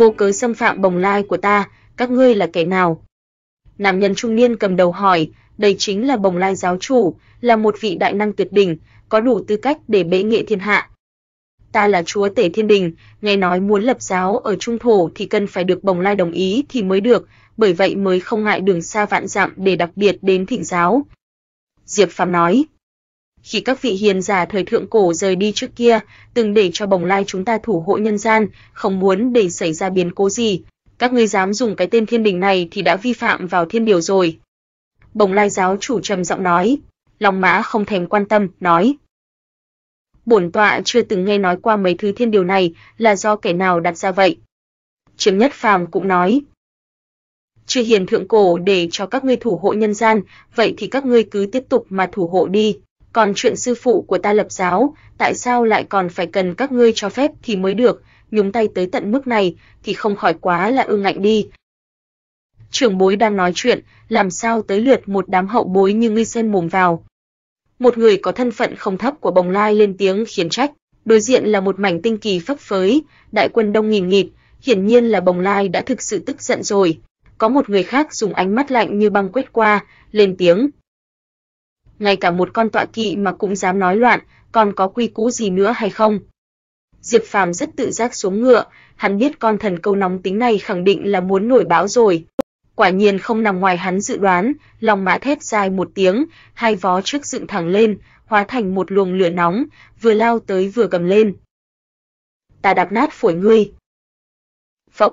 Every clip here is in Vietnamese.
vô cớ xâm phạm bồng lai của ta, các ngươi là kẻ nào? Nam nhân trung niên cầm đầu hỏi, đây chính là bồng lai giáo chủ, là một vị đại năng tuyệt đỉnh, có đủ tư cách để bế nghệ thiên hạ. Ta là chúa tể thiên đình, nghe nói muốn lập giáo ở trung thổ thì cần phải được bồng lai đồng ý thì mới được, bởi vậy mới không ngại đường xa vạn dặm để đặc biệt đến thỉnh giáo. Diệp Phàm nói. Khi các vị hiền giả thời thượng cổ rời đi trước kia, từng để cho bồng lai chúng ta thủ hộ nhân gian, không muốn để xảy ra biến cố gì. Các ngươi dám dùng cái tên thiên đình này thì đã vi phạm vào thiên điều rồi. Bồng lai giáo chủ trầm giọng nói, Long Mã không thèm quan tâm, nói. Bổn tọa chưa từng nghe nói qua mấy thứ thiên điều này là do kẻ nào đặt ra vậy. Trương Nhất Phàm cũng nói. chưa hiền thượng cổ để cho các ngươi thủ hộ nhân gian, vậy thì các ngươi cứ tiếp tục mà thủ hộ đi còn chuyện sư phụ của ta lập giáo, tại sao lại còn phải cần các ngươi cho phép thì mới được, nhúng tay tới tận mức này thì không khỏi quá là ương ngạnh đi. Trưởng bối đang nói chuyện, làm sao tới lượt một đám hậu bối như ngươi sơn mồm vào. Một người có thân phận không thấp của Bồng Lai lên tiếng khiển trách, đối diện là một mảnh tinh kỳ phấp phới, đại quân đông nghìn nghịt, hiển nhiên là Bồng Lai đã thực sự tức giận rồi. Có một người khác dùng ánh mắt lạnh như băng quét qua, lên tiếng, ngay cả một con tọa kỵ mà cũng dám nói loạn, còn có quy cũ gì nữa hay không? Diệp Phàm rất tự giác xuống ngựa, hắn biết con thần câu nóng tính này khẳng định là muốn nổi báo rồi. Quả nhiên không nằm ngoài hắn dự đoán, lòng mã thét dài một tiếng, hai vó trước dựng thẳng lên, hóa thành một luồng lửa nóng, vừa lao tới vừa gầm lên. Ta đạp nát phổi ngươi. Phộng.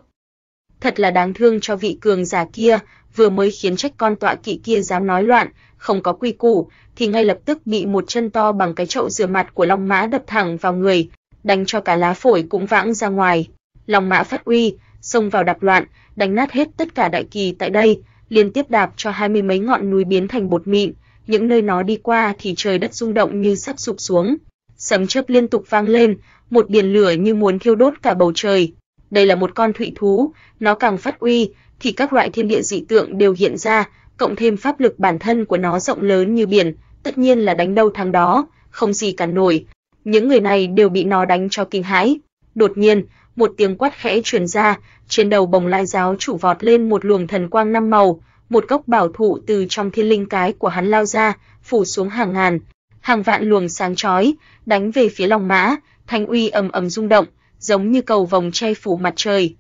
Thật là đáng thương cho vị cường giả kia, vừa mới khiến trách con tọa kỵ kia dám nói loạn, không có quy củ, thì ngay lập tức bị một chân to bằng cái chậu rửa mặt của Long Mã đập thẳng vào người, đánh cho cả lá phổi cũng vãng ra ngoài. Long Mã phát uy, xông vào đạp loạn, đánh nát hết tất cả đại kỳ tại đây, liên tiếp đạp cho hai mươi mấy ngọn núi biến thành bột mịn, những nơi nó đi qua thì trời đất rung động như sắp sụp xuống. Sấm chớp liên tục vang lên, một biển lửa như muốn thiêu đốt cả bầu trời. Đây là một con thụy thú, nó càng phát uy, thì các loại thiên địa dị tượng đều hiện ra, cộng thêm pháp lực bản thân của nó rộng lớn như biển, tất nhiên là đánh đâu thắng đó, không gì cản nổi. Những người này đều bị nó đánh cho kinh hãi. Đột nhiên, một tiếng quát khẽ truyền ra, trên đầu bồng lai giáo chủ vọt lên một luồng thần quang năm màu, một gốc bảo thụ từ trong thiên linh cái của hắn lao ra, phủ xuống hàng ngàn, hàng vạn luồng sáng chói, đánh về phía Long Mã, thanh uy ầm ầm rung động, giống như cầu vòng che phủ mặt trời.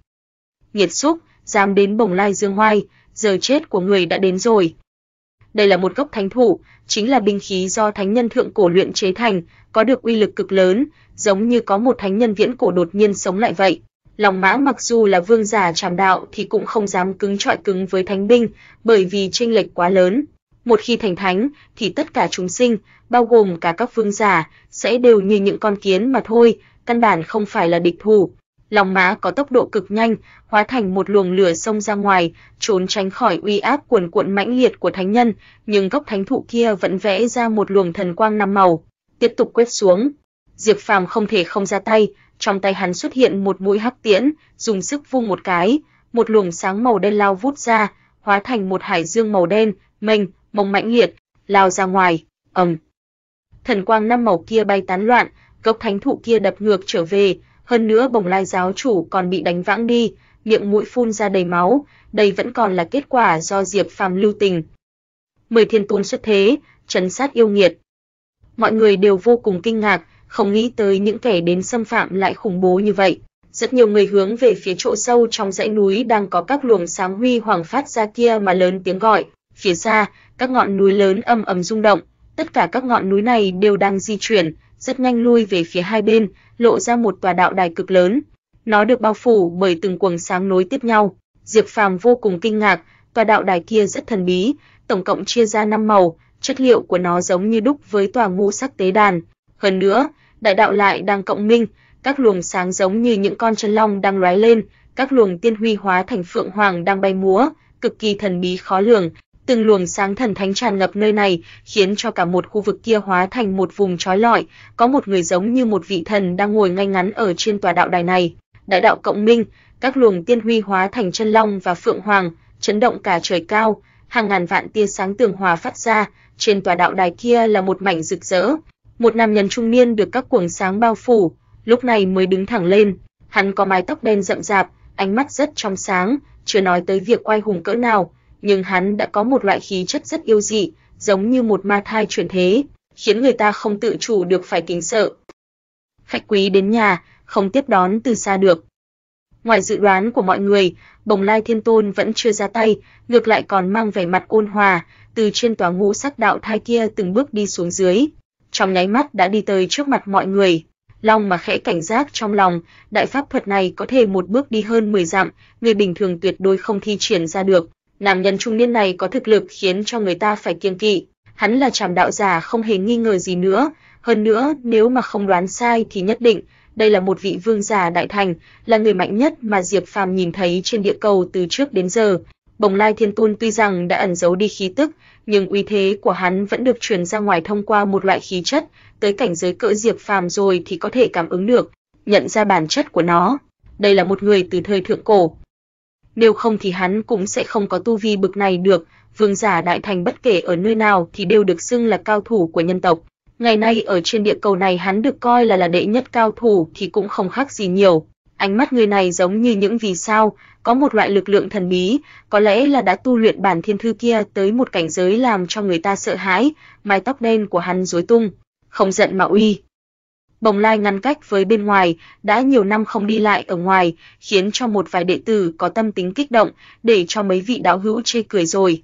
Nhiệt xúc, dám đến Bồng Lai Dương Hoai, giờ chết của người đã đến rồi. Đây là một gốc thánh thủ, chính là binh khí do thánh nhân thượng cổ luyện chế thành, có được uy lực cực lớn, giống như có một thánh nhân viễn cổ đột nhiên sống lại vậy. Lòng Mã mặc dù là vương giả trảm đạo thì cũng không dám cứng trọi cứng với thánh binh, bởi vì chênh lệch quá lớn. Một khi thành thánh thì tất cả chúng sinh, bao gồm cả các vương giả, sẽ đều như những con kiến mà thôi, căn bản không phải là địch thủ lòng má có tốc độ cực nhanh, hóa thành một luồng lửa xông ra ngoài, trốn tránh khỏi uy áp cuồn cuộn mãnh liệt của thánh nhân, nhưng gốc thánh thụ kia vẫn vẽ ra một luồng thần quang năm màu, tiếp tục quét xuống. Diệp Phàm không thể không ra tay, trong tay hắn xuất hiện một mũi hắc tiễn, dùng sức vung một cái, một luồng sáng màu đen lao vút ra, hóa thành một hải dương màu đen, mênh mông mãnh liệt, lao ra ngoài. Ầm. Thần quang năm màu kia bay tán loạn, gốc thánh thụ kia đập ngược trở về, hơn nữa bồng lai giáo chủ còn bị đánh vãng đi, miệng mũi phun ra đầy máu, đây vẫn còn là kết quả do Diệp Phàm lưu tình. Mười thiên tôn xuất thế, trấn sát yêu nghiệt. Mọi người đều vô cùng kinh ngạc, không nghĩ tới những kẻ đến xâm phạm lại khủng bố như vậy. Rất nhiều người hướng về phía chỗ sâu trong dãy núi đang có các luồng sáng huy hoàng phát ra kia mà lớn tiếng gọi. Phía xa, các ngọn núi lớn âm ầm rung động, tất cả các ngọn núi này đều đang di chuyển, rất nhanh lui về phía hai bên, lộ ra một tòa đạo đài cực lớn. Nó được bao phủ bởi từng quầng sáng nối tiếp nhau. Diệp Phàm vô cùng kinh ngạc, tòa đạo đài kia rất thần bí, tổng cộng chia ra năm màu, chất liệu của nó giống như đúc với tòa ngũ sắc tế đàn. Hơn nữa, đại đạo lại đang cộng minh, các luồng sáng giống như những con chân long đang lóe lên, các luồng tiên huy hóa thành phượng hoàng đang bay múa, cực kỳ thần bí khó lường, từng luồng sáng thần thánh tràn ngập nơi này, khiến cho cả một khu vực kia hóa thành một vùng chói lọi, có một người giống như một vị thần đang ngồi ngay ngắn ở trên tòa đạo đài này. Đại đạo cộng minh, các luồng tiên huy hóa thành chân long và phượng hoàng, chấn động cả trời cao, hàng ngàn vạn tia sáng tường hòa phát ra, trên tòa đạo đài kia là một mảnh rực rỡ. Một nam nhân trung niên được các cuồng sáng bao phủ, lúc này mới đứng thẳng lên, hắn có mái tóc đen rậm rạp, ánh mắt rất trong sáng, chưa nói tới việc oai hùng cỡ nào, nhưng hắn đã có một loại khí chất rất yêu dị, giống như một ma thai chuyển thế, khiến người ta không tự chủ được phải kính sợ. Khách quý đến nhà, không tiếp đón từ xa được. Ngoài dự đoán của mọi người, Bồng Lai Thiên Tôn vẫn chưa ra tay, ngược lại còn mang vẻ mặt ôn hòa, từ trên tòa ngũ sắc đạo thai kia từng bước đi xuống dưới, trong nháy mắt đã đi tới trước mặt mọi người. Long mà khẽ cảnh giác trong lòng, đại pháp thuật này có thể một bước đi hơn 10 dặm, người bình thường tuyệt đối không thi triển ra được. Nam nhân trung niên này có thực lực khiến cho người ta phải kiêng kỵ, hắn là Trảm đạo giả không hề nghi ngờ gì nữa, hơn nữa, nếu mà không đoán sai thì nhất định đây là một vị vương giả đại thành, là người mạnh nhất mà Diệp Phàm nhìn thấy trên địa cầu từ trước đến giờ. Bồng Lai Thiên Tôn tuy rằng đã ẩn giấu đi khí tức, nhưng uy thế của hắn vẫn được truyền ra ngoài thông qua một loại khí chất, tới cảnh giới cỡ Diệp Phàm rồi thì có thể cảm ứng được, nhận ra bản chất của nó. Đây là một người từ thời thượng cổ, nếu không thì hắn cũng sẽ không có tu vi bực này được, vương giả đại thành bất kể ở nơi nào thì đều được xưng là cao thủ của nhân tộc. Ngày nay ở trên địa cầu này hắn được coi là là đệ nhất cao thủ thì cũng không khác gì nhiều. Ánh mắt người này giống như những vì sao, có một loại lực lượng thần bí, có lẽ là đã tu luyện bản thiên thư kia tới một cảnh giới làm cho người ta sợ hãi, mái tóc đen của hắn rối tung, không giận mà uy. Bồng Lai ngăn cách với bên ngoài, đã nhiều năm không đi lại ở ngoài, khiến cho một vài đệ tử có tâm tính kích động, để cho mấy vị đạo hữu chê cười rồi.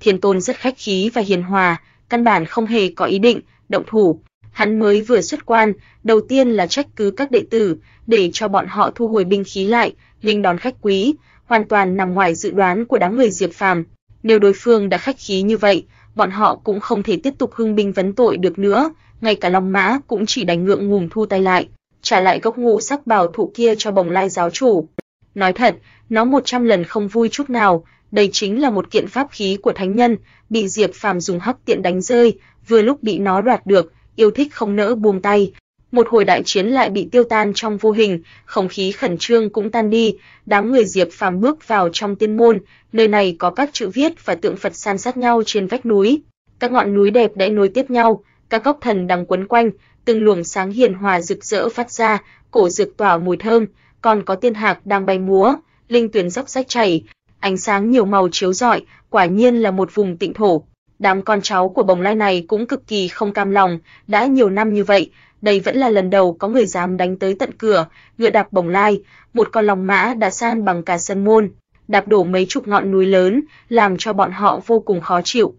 Thiên Tôn rất khách khí và hiền hòa, căn bản không hề có ý định động thủ. Hắn mới vừa xuất quan, đầu tiên là trách cứ các đệ tử để cho bọn họ thu hồi binh khí lại, linh đón khách quý, hoàn toàn nằm ngoài dự đoán của đám người diệt Phàm. Nếu đối phương đã khách khí như vậy, bọn họ cũng không thể tiếp tục hưng binh vấn tội được nữa, ngay cả Long Mã cũng chỉ đành ngượng ngùng thu tay lại, trả lại gốc ngũ sắc bảo thụ kia cho bồng lai giáo chủ. Nói thật, nó một trăm lần không vui chút nào, đây chính là một kiện pháp khí của thánh nhân, bị Diệp Phàm dùng hắc tiện đánh rơi, vừa lúc bị nó đoạt được, yêu thích không nỡ buông tay. Một hồi đại chiến lại bị tiêu tan trong vô hình, không khí khẩn trương cũng tan đi, đám người Diệp Phàm bước vào trong tiên môn, nơi này có các chữ viết và tượng Phật san sát nhau trên vách núi. Các ngọn núi đẹp đẽ nối tiếp nhau, các gốc thần đằng quấn quanh, từng luồng sáng hiền hòa rực rỡ phát ra, cổ dược tỏa mùi thơm, còn có tiên hạc đang bay múa, linh tuyền dốc rách chảy, ánh sáng nhiều màu chiếu rọi, quả nhiên là một vùng tịnh thổ. Đám con cháu của Bồng Lai này cũng cực kỳ không cam lòng, đã nhiều năm như vậy, đây vẫn là lần đầu có người dám đánh tới tận cửa, ngựa đạp Bồng Lai, một con lòng mã đã san bằng cả sân môn, đạp đổ mấy chục ngọn núi lớn, làm cho bọn họ vô cùng khó chịu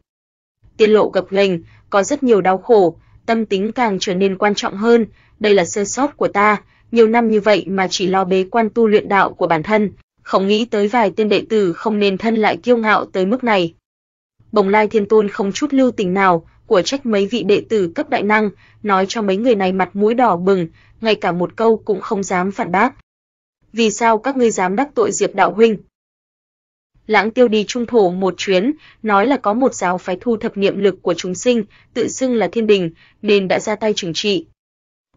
tiết lộ gập ghềnh, có rất nhiều đau khổ, tâm tính càng trở nên quan trọng hơn, đây là sơ sót của ta, nhiều năm như vậy mà chỉ lo bế quan tu luyện đạo của bản thân, không nghĩ tới vài tên đệ tử không nên thân lại kiêu ngạo tới mức này. Bồng Lai Thiên Tôn không chút lưu tình nào, của trách mấy vị đệ tử cấp đại năng, nói cho mấy người này mặt mũi đỏ bừng, ngay cả một câu cũng không dám phản bác. Vì sao các ngươi dám đắc tội Diệp đạo huynh? Lãng Tiêu đi trung thổ một chuyến, nói là có một giáo phái thu thập niệm lực của chúng sinh, tự xưng là Thiên Đình, nên đã ra tay trừng trị.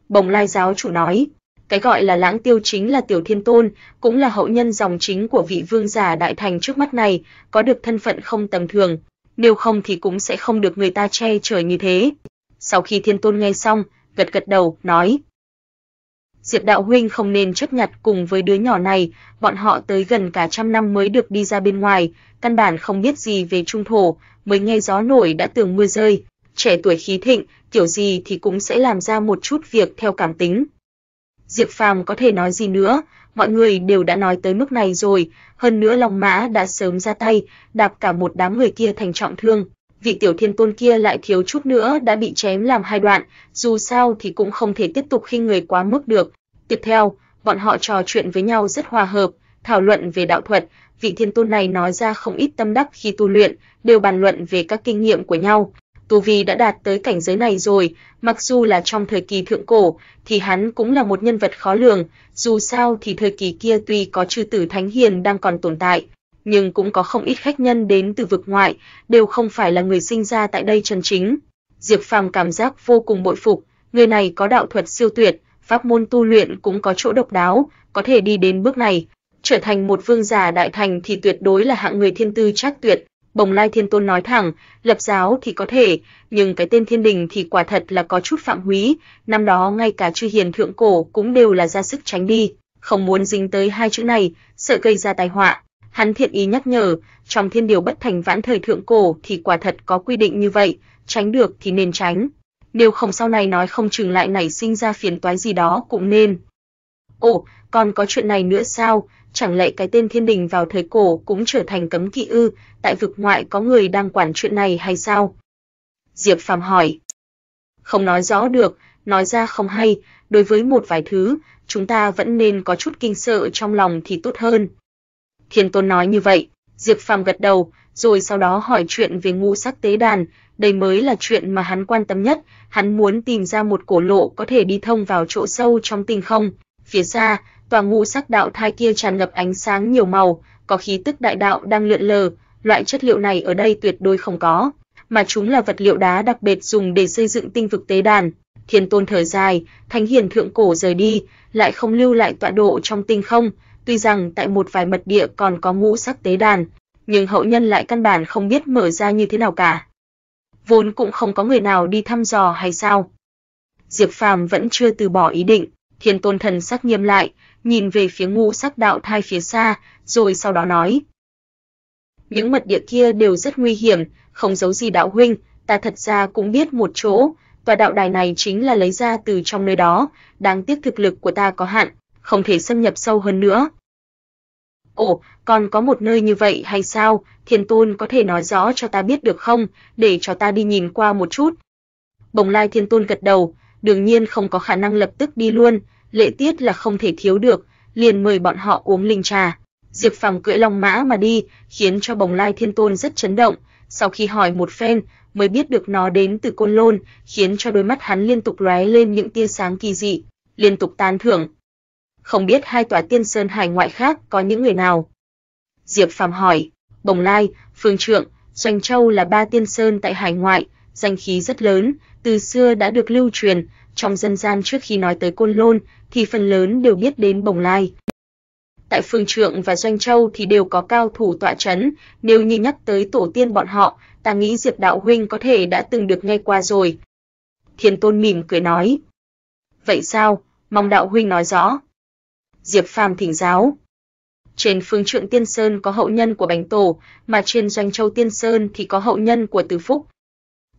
Bồng Lai giáo chủ nói, cái gọi là Lãng Tiêu chính là Tiểu Thiên Tôn, cũng là hậu nhân dòng chính của vị vương giả đại thành trước mắt này, có được thân phận không tầm thường, nếu không thì cũng sẽ không được người ta che chở như thế. Sau khi Thiên Tôn nghe xong, gật gật đầu, nói: Diệp Đạo Huynh không nên chấp nhặt cùng với đứa nhỏ này, bọn họ tới gần cả trăm năm mới được đi ra bên ngoài, căn bản không biết gì về trung thổ, mới nghe gió nổi đã tưởng mưa rơi, trẻ tuổi khí thịnh, kiểu gì thì cũng sẽ làm ra một chút việc theo cảm tính. Diệp Phàm có thể nói gì nữa, mọi người đều đã nói tới mức này rồi, hơn nữa Long Mã đã sớm ra tay, đạp cả một đám người kia thành trọng thương. Vị tiểu thiên tôn kia lại thiếu chút nữa đã bị chém làm hai đoạn, dù sao thì cũng không thể tiếp tục khi người quá mức được, Tiếp theo, bọn họ trò chuyện với nhau rất hòa hợp, thảo luận về đạo thuật, vị thiên tôn này nói ra không ít tâm đắc khi tu luyện, đều bàn luận về các kinh nghiệm của nhau. Tu vi đã đạt tới cảnh giới này rồi, mặc dù là trong thời kỳ thượng cổ thì hắn cũng là một nhân vật khó lường, dù sao thì thời kỳ kia tuy có chư tử thánh hiền đang còn tồn tại, nhưng cũng có không ít khách nhân đến từ vực ngoại, đều không phải là người sinh ra tại đây chân chính. Diệp Phàm cảm giác vô cùng bội phục, người này có đạo thuật siêu tuyệt, pháp môn tu luyện cũng có chỗ độc đáo, có thể đi đến bước này, trở thành một vương giả đại thành thì tuyệt đối là hạng người thiên tư chắc tuyệt. Bồng Lai Thiên Tôn nói thẳng, lập giáo thì có thể, nhưng cái tên Thiên Đình thì quả thật là có chút phạm húy, năm đó ngay cả chư hiền thượng cổ cũng đều là ra sức tránh đi, không muốn dính tới hai chữ này, sợ gây ra tai họa. Hắn thiện ý nhắc nhở, trong thiên điều bất thành vãn thời thượng cổ thì quả thật có quy định như vậy, tránh được thì nên tránh, nếu không sau này nói không chừng lại nảy sinh ra phiền toái gì đó cũng nên. Ồ, còn có chuyện này nữa sao? Chẳng lẽ cái tên Thiên Đình vào thời cổ cũng trở thành cấm kỵ ư? Tại vực ngoại có người đang quản chuyện này hay sao? Diệp Phàm hỏi. Không nói rõ được, nói ra không hay, đối với một vài thứ, chúng ta vẫn nên có chút kinh sợ trong lòng thì tốt hơn. Thiên Tôn nói như vậy, Diệp Phàm gật đầu, rồi sau đó hỏi chuyện về ngũ sắc tế đàn, đây mới là chuyện mà hắn quan tâm nhất, hắn muốn tìm ra một cổ lộ có thể đi thông vào chỗ sâu trong tinh không. Phía xa, tòa ngũ sắc đạo thai kia tràn ngập ánh sáng nhiều màu, có khí tức đại đạo đang lượn lờ, loại chất liệu này ở đây tuyệt đối không có, mà chúng là vật liệu đá đặc biệt dùng để xây dựng tinh vực tế đàn. Thiên Tôn thở dài, Thánh Hiền thượng cổ rời đi, lại không lưu lại tọa độ trong tinh không, tuy rằng tại một vài mật địa còn có ngũ sắc tế đàn, nhưng hậu nhân lại căn bản không biết mở ra như thế nào cả. Vốn cũng không có người nào đi thăm dò hay sao? Diệp Phàm vẫn chưa từ bỏ ý định, Thiên Tôn thần sắc nghiêm lại, nhìn về phía Ngũ Sắc Đạo Thai phía xa, rồi sau đó nói: "Những mật địa kia đều rất nguy hiểm, không giấu gì đạo huynh, ta thật ra cũng biết một chỗ, tòa đạo đài này chính là lấy ra từ trong nơi đó, đáng tiếc thực lực của ta có hạn, không thể xâm nhập sâu hơn nữa, Ồ, còn có một nơi như vậy hay sao? Thiên Tôn có thể nói rõ cho ta biết được không, để cho ta đi nhìn qua một chút. Bồng Lai Thiên Tôn gật đầu, đương nhiên không có khả năng lập tức đi luôn, lễ tiết là không thể thiếu được, liền mời bọn họ uống linh trà. Diệp Phàm cưỡi long mã mà đi, khiến cho Bồng Lai Thiên Tôn rất chấn động, sau khi hỏi một phen mới biết được nó đến từ Côn Lôn, khiến cho đôi mắt hắn liên tục lóe lên những tia sáng kỳ dị, liên tục tán thưởng, không biết hai tòa tiên sơn hải ngoại khác có những người nào. Diệp Phàm hỏi, Bồng Lai, Phương Trượng, Doanh Châu là ba tiên sơn tại hải ngoại, danh khí rất lớn, từ xưa đã được lưu truyền, trong dân gian trước khi nói tới Côn Lôn thì phần lớn đều biết đến Bồng Lai. Tại Phương Trượng và Doanh Châu thì đều có cao thủ tọa chấn, nếu như nhắc tới tổ tiên bọn họ, ta nghĩ Diệp Đạo Huynh có thể đã từng được nghe qua rồi. Thiên Tôn mỉm cười nói. Vậy sao, mong Đạo Huynh nói rõ. Diệp Phàm thỉnh giáo. Trên phương trượng Tiên Sơn có hậu nhân của Bánh Tổ, mà trên doanh châu Tiên Sơn thì có hậu nhân của Từ Phúc.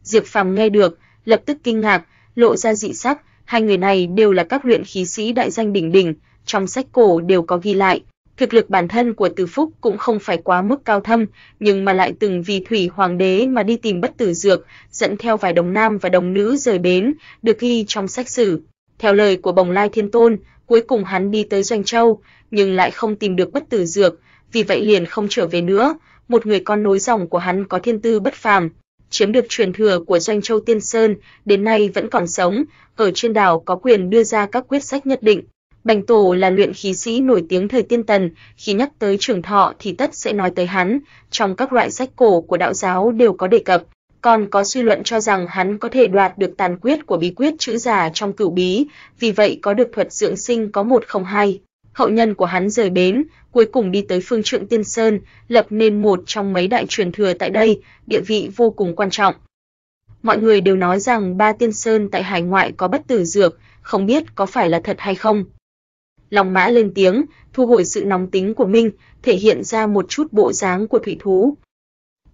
Diệp Phàm nghe được, lập tức kinh ngạc, lộ ra dị sắc, hai người này đều là các luyện khí sĩ đại danh đỉnh đỉnh, trong sách cổ đều có ghi lại. Thực lực bản thân của Từ Phúc cũng không phải quá mức cao thâm, nhưng mà lại từng vì thủy hoàng đế mà đi tìm bất tử dược, dẫn theo vài đồng nam và đồng nữ rời bến, được ghi trong sách sử. Theo lời của Bồng Lai Thiên Tôn, Cuối cùng hắn đi tới Doanh Châu, nhưng lại không tìm được bất tử dược, vì vậy liền không trở về nữa. Một người con nối dòng của hắn có thiên tư bất phàm, chiếm được truyền thừa của Doanh Châu Tiên Sơn, đến nay vẫn còn sống, ở trên đảo có quyền đưa ra các quyết sách nhất định. Bành Tổ là luyện khí sĩ nổi tiếng thời tiên tần, khi nhắc tới trường thọ thì tất sẽ nói tới hắn, trong các loại sách cổ của đạo giáo đều có đề cập, còn có suy luận cho rằng hắn có thể đoạt được tàn quyết của bí quyết chữ giả trong cửu bí, vì vậy có được thuật dưỡng sinh có một không hai. Hậu nhân của hắn rời bến, cuối cùng đi tới phương trượng Tiên Sơn, lập nên một trong mấy đại truyền thừa tại đây, địa vị vô cùng quan trọng. Mọi người đều nói rằng ba Tiên Sơn tại hải ngoại có bất tử dược, không biết có phải là thật hay không. Lòng mã lên tiếng, thu hồi sự nóng tính của mình, thể hiện ra một chút bộ dáng của thủy thú.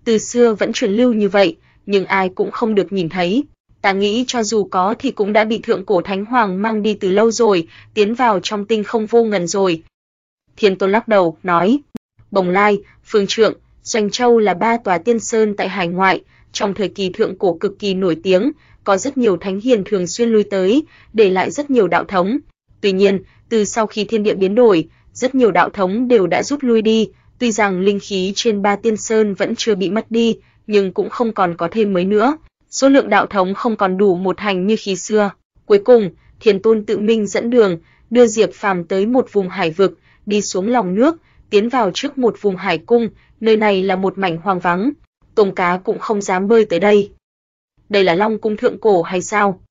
Từ xưa vẫn truyền lưu như vậy, nhưng ai cũng không được nhìn thấy. Ta nghĩ cho dù có thì cũng đã bị thượng cổ thánh hoàng mang đi từ lâu rồi, tiến vào trong tinh không vô ngần rồi. Thiên Tôn lắc đầu, nói, Bồng Lai, Phương Trượng, Doanh Châu là ba tòa tiên sơn tại hải ngoại, trong thời kỳ thượng cổ cực kỳ nổi tiếng, có rất nhiều thánh hiền thường xuyên lui tới, để lại rất nhiều đạo thống. Tuy nhiên, từ sau khi thiên địa biến đổi, rất nhiều đạo thống đều đã rút lui đi, tuy rằng linh khí trên ba tiên sơn vẫn chưa bị mất đi, nhưng cũng không còn có thêm mấy nữa. Số lượng đạo thống không còn đủ một hành như khi xưa. Cuối cùng, Thiền Tôn tự minh dẫn đường, đưa Diệp Phàm tới một vùng hải vực, đi xuống lòng nước, tiến vào trước một vùng hải cung, nơi này là một mảnh hoang vắng, tôm cá cũng không dám bơi tới đây. Đây là Long cung thượng cổ hay sao?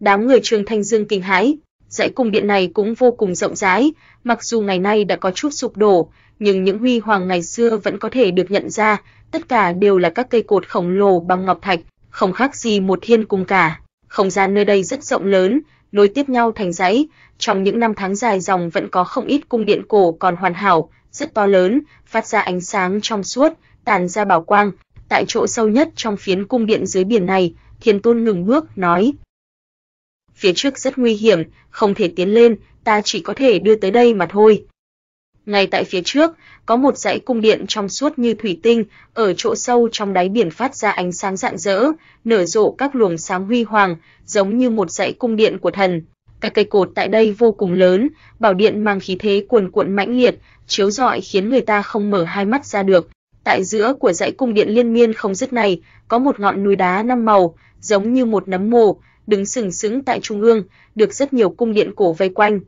Đám người Trương Thanh Dương kinh hãi, dãy cung điện này cũng vô cùng rộng rãi, mặc dù ngày nay đã có chút sụp đổ, nhưng những huy hoàng ngày xưa vẫn có thể được nhận ra, tất cả đều là các cây cột khổng lồ bằng ngọc thạch, không khác gì một thiên cung cả. Không gian nơi đây rất rộng lớn, nối tiếp nhau thành dãy, trong những năm tháng dài dòng vẫn có không ít cung điện cổ còn hoàn hảo, rất to lớn, phát ra ánh sáng trong suốt, tàn ra bảo quang. Tại chỗ sâu nhất trong phiến cung điện dưới biển này, Thiên Tôn ngừng bước nói: "Phía trước rất nguy hiểm, không thể tiến lên, ta chỉ có thể đưa tới đây mà thôi." Ngay tại phía trước, có một dãy cung điện trong suốt như thủy tinh, ở chỗ sâu trong đáy biển phát ra ánh sáng rạng rỡ, nở rộ các luồng sáng huy hoàng, giống như một dãy cung điện của thần. Các cây cột tại đây vô cùng lớn, bảo điện mang khí thế cuồn cuộn mãnh liệt, chiếu rọi khiến người ta không mở hai mắt ra được. Tại giữa của dãy cung điện liên miên không dứt này, có một ngọn núi đá năm màu, giống như một nấm mồ, đứng sừng sững tại trung ương, được rất nhiều cung điện cổ vây quanh.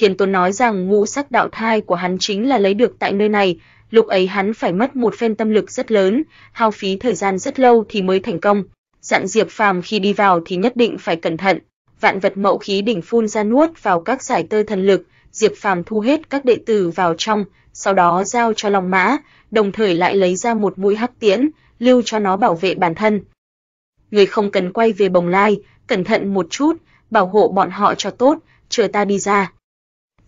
Thiền Tôn nói rằng ngũ sắc đạo thai của hắn chính là lấy được tại nơi này, lúc ấy hắn phải mất một phen tâm lực rất lớn, hao phí thời gian rất lâu thì mới thành công. Dặn Diệp Phàm khi đi vào thì nhất định phải cẩn thận. Vạn vật mậu khí đỉnh phun ra nuốt vào các giải tơ thần lực, Diệp Phàm thu hết các đệ tử vào trong, sau đó giao cho Long Mã, đồng thời lại lấy ra một mũi hắc tiễn, lưu cho nó bảo vệ bản thân. Người không cần quay về Bồng Lai, cẩn thận một chút, bảo hộ bọn họ cho tốt, chờ ta đi ra.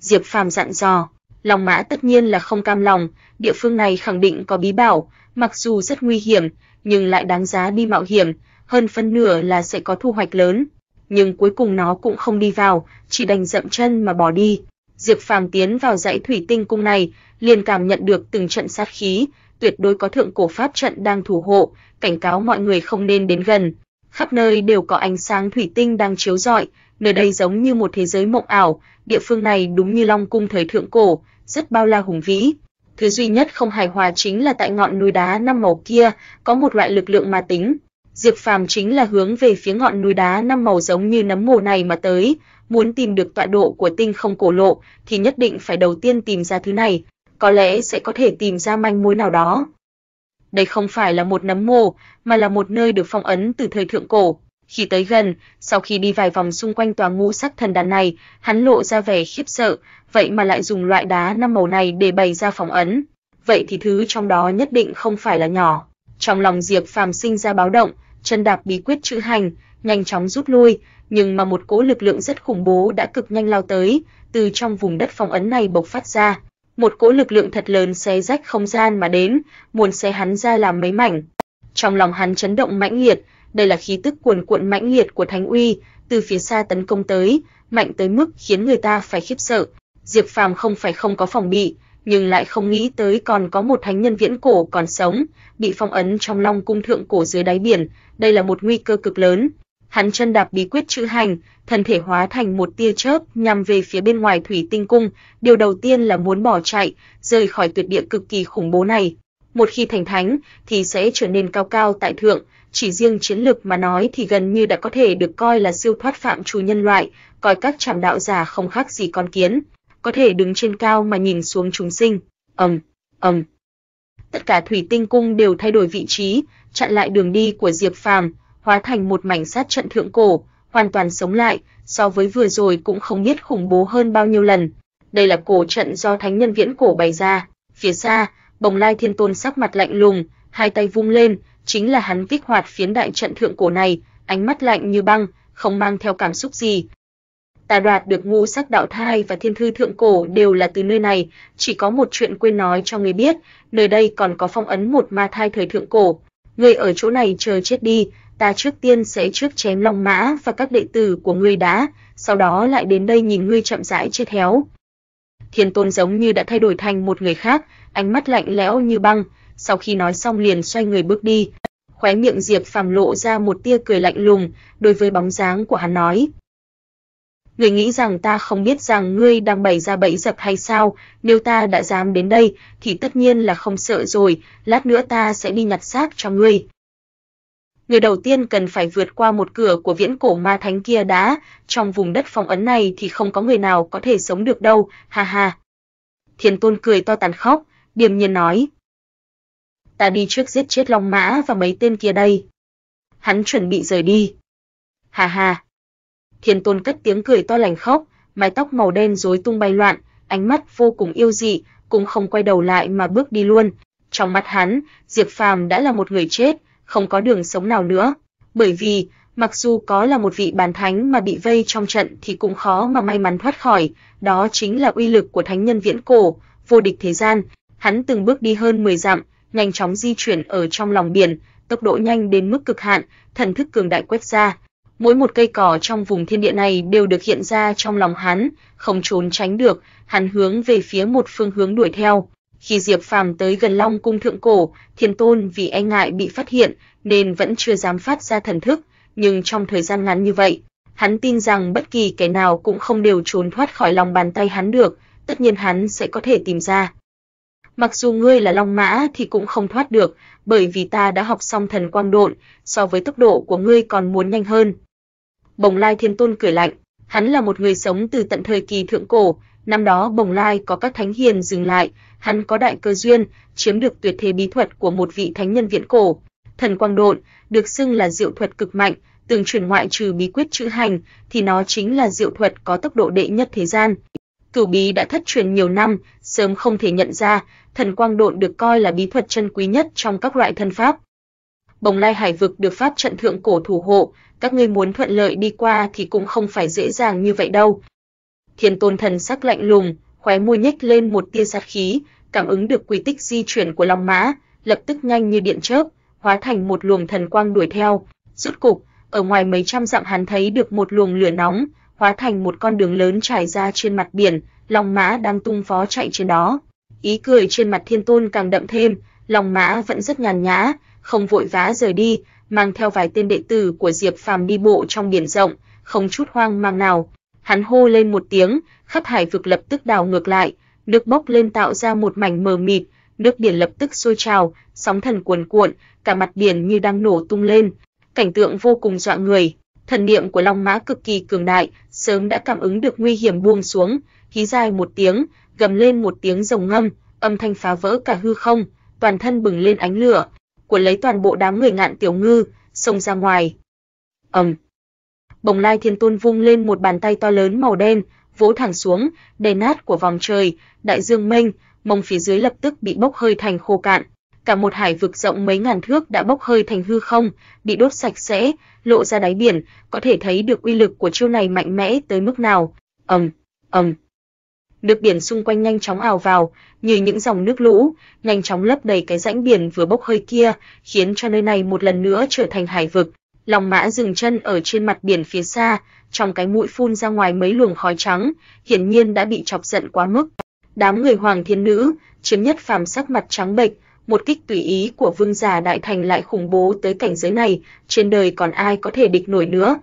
Diệp Phàm dặn dò, Long Mã tất nhiên là không cam lòng, địa phương này khẳng định có bí bảo, mặc dù rất nguy hiểm, nhưng lại đáng giá đi mạo hiểm, hơn phân nửa là sẽ có thu hoạch lớn, nhưng cuối cùng nó cũng không đi vào, chỉ đành dậm chân mà bỏ đi. Diệp Phàm tiến vào dãy thủy tinh cung này, liền cảm nhận được từng trận sát khí, tuyệt đối có thượng cổ pháp trận đang thủ hộ, cảnh cáo mọi người không nên đến gần khắp nơi đều có ánh sáng thủy tinh đang chiếu rọi, nơi đây giống như một thế giới mộng ảo, địa phương này đúng như Long cung thời thượng cổ, rất bao la hùng vĩ. Thứ duy nhất không hài hòa chính là tại ngọn núi đá năm màu kia, có một loại lực lượng ma tính. Diệp Phàm chính là hướng về phía ngọn núi đá năm màu giống như nấm mồ này mà tới, muốn tìm được tọa độ của tinh không cổ lộ thì nhất định phải đầu tiên tìm ra thứ này, có lẽ sẽ có thể tìm ra manh mối nào đó. Đây không phải là một nấm mồ, mà là một nơi được phong ấn từ thời thượng cổ. Khi tới gần, sau khi đi vài vòng xung quanh tòa ngũ sắc thần đàn này, hắn lộ ra vẻ khiếp sợ, vậy mà lại dùng loại đá năm màu này để bày ra phong ấn. Vậy thì thứ trong đó nhất định không phải là nhỏ. Trong lòng Diệp Phàm sinh ra báo động, chân đạp bí quyết chữ hành, nhanh chóng rút lui, nhưng mà một cỗ lực lượng rất khủng bố đã cực nhanh lao tới, từ trong vùng đất phong ấn này bộc phát ra, một cỗ lực lượng thật lớn xé rách không gian mà đến, muốn xé hắn ra làm mấy mảnh. Trong lòng hắn chấn động mãnh liệt, đây là khí tức cuồn cuộn mãnh liệt của Thánh Uy, từ phía xa tấn công tới, mạnh tới mức khiến người ta phải khiếp sợ. Diệp Phàm không phải không có phòng bị, nhưng lại không nghĩ tới còn có một thánh nhân viễn cổ còn sống, bị phong ấn trong Long cung thượng cổ dưới đáy biển, đây là một nguy cơ cực lớn, hắn chân đạp bí quyết chữ hành, thân thể hóa thành một tia chớp nhằm về phía bên ngoài thủy tinh cung, điều đầu tiên là muốn bỏ chạy, rời khỏi tuyệt địa cực kỳ khủng bố này. Một khi thành thánh thì sẽ trở nên cao cao tại thượng, chỉ riêng chiến lực mà nói thì gần như đã có thể được coi là siêu thoát phạm trù nhân loại, coi các trảm đạo giả không khác gì con kiến, có thể đứng trên cao mà nhìn xuống chúng sinh. Ầm, um, ầm. Um. Tất cả thủy tinh cung đều thay đổi vị trí, chặn lại đường đi của Diệp Phàm, hóa thành một mảnh sát trận thượng cổ, hoàn toàn sống lại, so với vừa rồi cũng không biết khủng bố hơn bao nhiêu lần. Đây là cổ trận do thánh nhân viễn cổ bày ra. Phía xa, Bồng Lai Thiên Tôn sắc mặt lạnh lùng, hai tay vung lên, chính là hắn kích hoạt phiến đại trận thượng cổ này, ánh mắt lạnh như băng, không mang theo cảm xúc gì. Ta đoạt được ngũ sắc đạo thai và thiên thư thượng cổ đều là từ nơi này, chỉ có một chuyện quên nói cho ngươi biết, nơi đây còn có phong ấn một ma thai thời thượng cổ. Người ở chỗ này chờ chết đi, ta trước tiên sẽ trước chém Long Mã và các đệ tử của ngươi đã, sau đó lại đến đây nhìn ngươi chậm rãi chết héo. Thiên Tôn giống như đã thay đổi thành một người khác, ánh mắt lạnh lẽo như băng, sau khi nói xong liền xoay người bước đi. Khóe miệng Diệp Phàm lộ ra một tia cười lạnh lùng, đối với bóng dáng của hắn nói: Ngươi nghĩ rằng ta không biết rằng ngươi đang bày ra bẫy dập hay sao, nếu ta đã dám đến đây thì tất nhiên là không sợ rồi, lát nữa ta sẽ đi nhặt xác cho ngươi người đầu tiên cần phải vượt qua một cửa của viễn cổ ma thánh kia đã, trong vùng đất phong ấn này thì không có người nào có thể sống được đâu, ha ha. Thiên Tôn cười to tàn khốc, điềm nhiên nói: "Ta đi trước giết chết Long Mã và mấy tên kia đây." Hắn chuẩn bị rời đi. Ha ha. Thiên Tôn cất tiếng cười to lành khóc, mái tóc màu đen rối tung bay loạn, ánh mắt vô cùng yêu dị, cũng không quay đầu lại mà bước đi luôn. Trong mắt hắn, Diệp Phàm đã là một người chết, không có đường sống nào nữa, bởi vì mặc dù có là một vị bàn thánh mà bị vây trong trận thì cũng khó mà may mắn thoát khỏi, đó chính là uy lực của thánh nhân viễn cổ, vô địch thế gian. Hắn từng bước đi hơn 10 dặm, nhanh chóng di chuyển ở trong lòng biển, tốc độ nhanh đến mức cực hạn, thần thức cường đại quét ra. Mỗi một cây cỏ trong vùng thiên địa này đều được hiện ra trong lòng hắn, không trốn tránh được, hắn hướng về phía một phương hướng đuổi theo, khi Diệp Phàm tới gần Long cung thượng cổ, Thiên Tôn vì e ngại bị phát hiện nên vẫn chưa dám phát ra thần thức, nhưng trong thời gian ngắn như vậy, hắn tin rằng bất kỳ kẻ nào cũng không đều trốn thoát khỏi lòng bàn tay hắn được, tất nhiên hắn sẽ có thể tìm ra. Mặc dù ngươi là Long Mã thì cũng không thoát được, bởi vì ta đã học xong thần quang độn, so với tốc độ của ngươi còn muốn nhanh hơn. Bồng Lai Thiên Tôn cười lạnh, hắn là một người sống từ tận thời kỳ thượng cổ, năm đó Bồng Lai có các thánh hiền dừng lại, hắn có đại cơ duyên chiếm được tuyệt thế bí thuật của một vị thánh nhân viễn cổ, thần quang độn, được xưng là diệu thuật cực mạnh, tường truyền ngoại trừ bí quyết chữ hành thì nó chính là diệu thuật có tốc độ đệ nhất thế gian. Cửu bí đã thất truyền nhiều năm, sớm không thể nhận ra, thần quang độn được coi là bí thuật chân quý nhất trong các loại thân pháp. Bồng Lai Hải vực được pháp trận thượng cổ thủ hộ, các ngươi muốn thuận lợi đi qua thì cũng không phải dễ dàng như vậy đâu. Thiên Tôn thần sắc lạnh lùng, khóe môi nhếch lên một tia sát khí, cảm ứng được quy tích di chuyển của Long Mã, lập tức nhanh như điện chớp, hóa thành một luồng thần quang đuổi theo. Rốt cục, ở ngoài mấy trăm dặm hắn thấy được một luồng lửa nóng, hóa thành một con đường lớn trải ra trên mặt biển, Long Mã đang tung phó chạy trên đó. Ý cười trên mặt Thiên Tôn càng đậm thêm, Long Mã vẫn rất nhàn nhã, không vội vã rời đi, mang theo vài tên đệ tử của Diệp Phàm đi bộ trong biển rộng, không chút hoang mang nào hắn hô lên một tiếng, khắp hải vực lập tức đảo ngược lại, nước bốc lên tạo ra một mảnh mờ mịt, nước biển lập tức sôi trào, sóng thần cuồn cuộn, cả mặt biển như đang nổ tung lên, cảnh tượng vô cùng dọa người. Thần niệm của Long Mã cực kỳ cường đại, sớm đã cảm ứng được nguy hiểm buông xuống, hí dài một tiếng, gầm lên một tiếng rồng ngâm, âm thanh phá vỡ cả hư không, toàn thân bừng lên ánh lửa, cuốn lấy toàn bộ đám người ngạn tiểu ngư, xông ra ngoài. Ầm, um, bồng lai thiên tôn vung lên một bàn tay to lớn màu đen, vỗ thẳng xuống, đè nát của vòng trời, đại dương mênh, mông phía dưới lập tức bị bốc hơi thành khô cạn. Cả một hải vực rộng mấy ngàn thước đã bốc hơi thành hư không, bị đốt sạch sẽ, lộ ra đáy biển, có thể thấy được uy lực của chiêu này mạnh mẽ tới mức nào. Ầm, ầm. Nước biển xung quanh nhanh chóng ào vào, như những dòng nước lũ, nhanh chóng lấp đầy cái rãnh biển vừa bốc hơi kia, khiến cho nơi này một lần nữa trở thành hải vực, Long mã dừng chân ở trên mặt biển phía xa, trong cái mũi phun ra ngoài mấy luồng khói trắng, hiển nhiên đã bị chọc giận quá mức. Đám người hoàng thiên nữ, chiếm nhất phàm sắc mặt trắng bệch, một kích tùy ý của vương giả đại thành lại khủng bố tới cảnh giới này, trên đời còn ai có thể địch nổi nữa.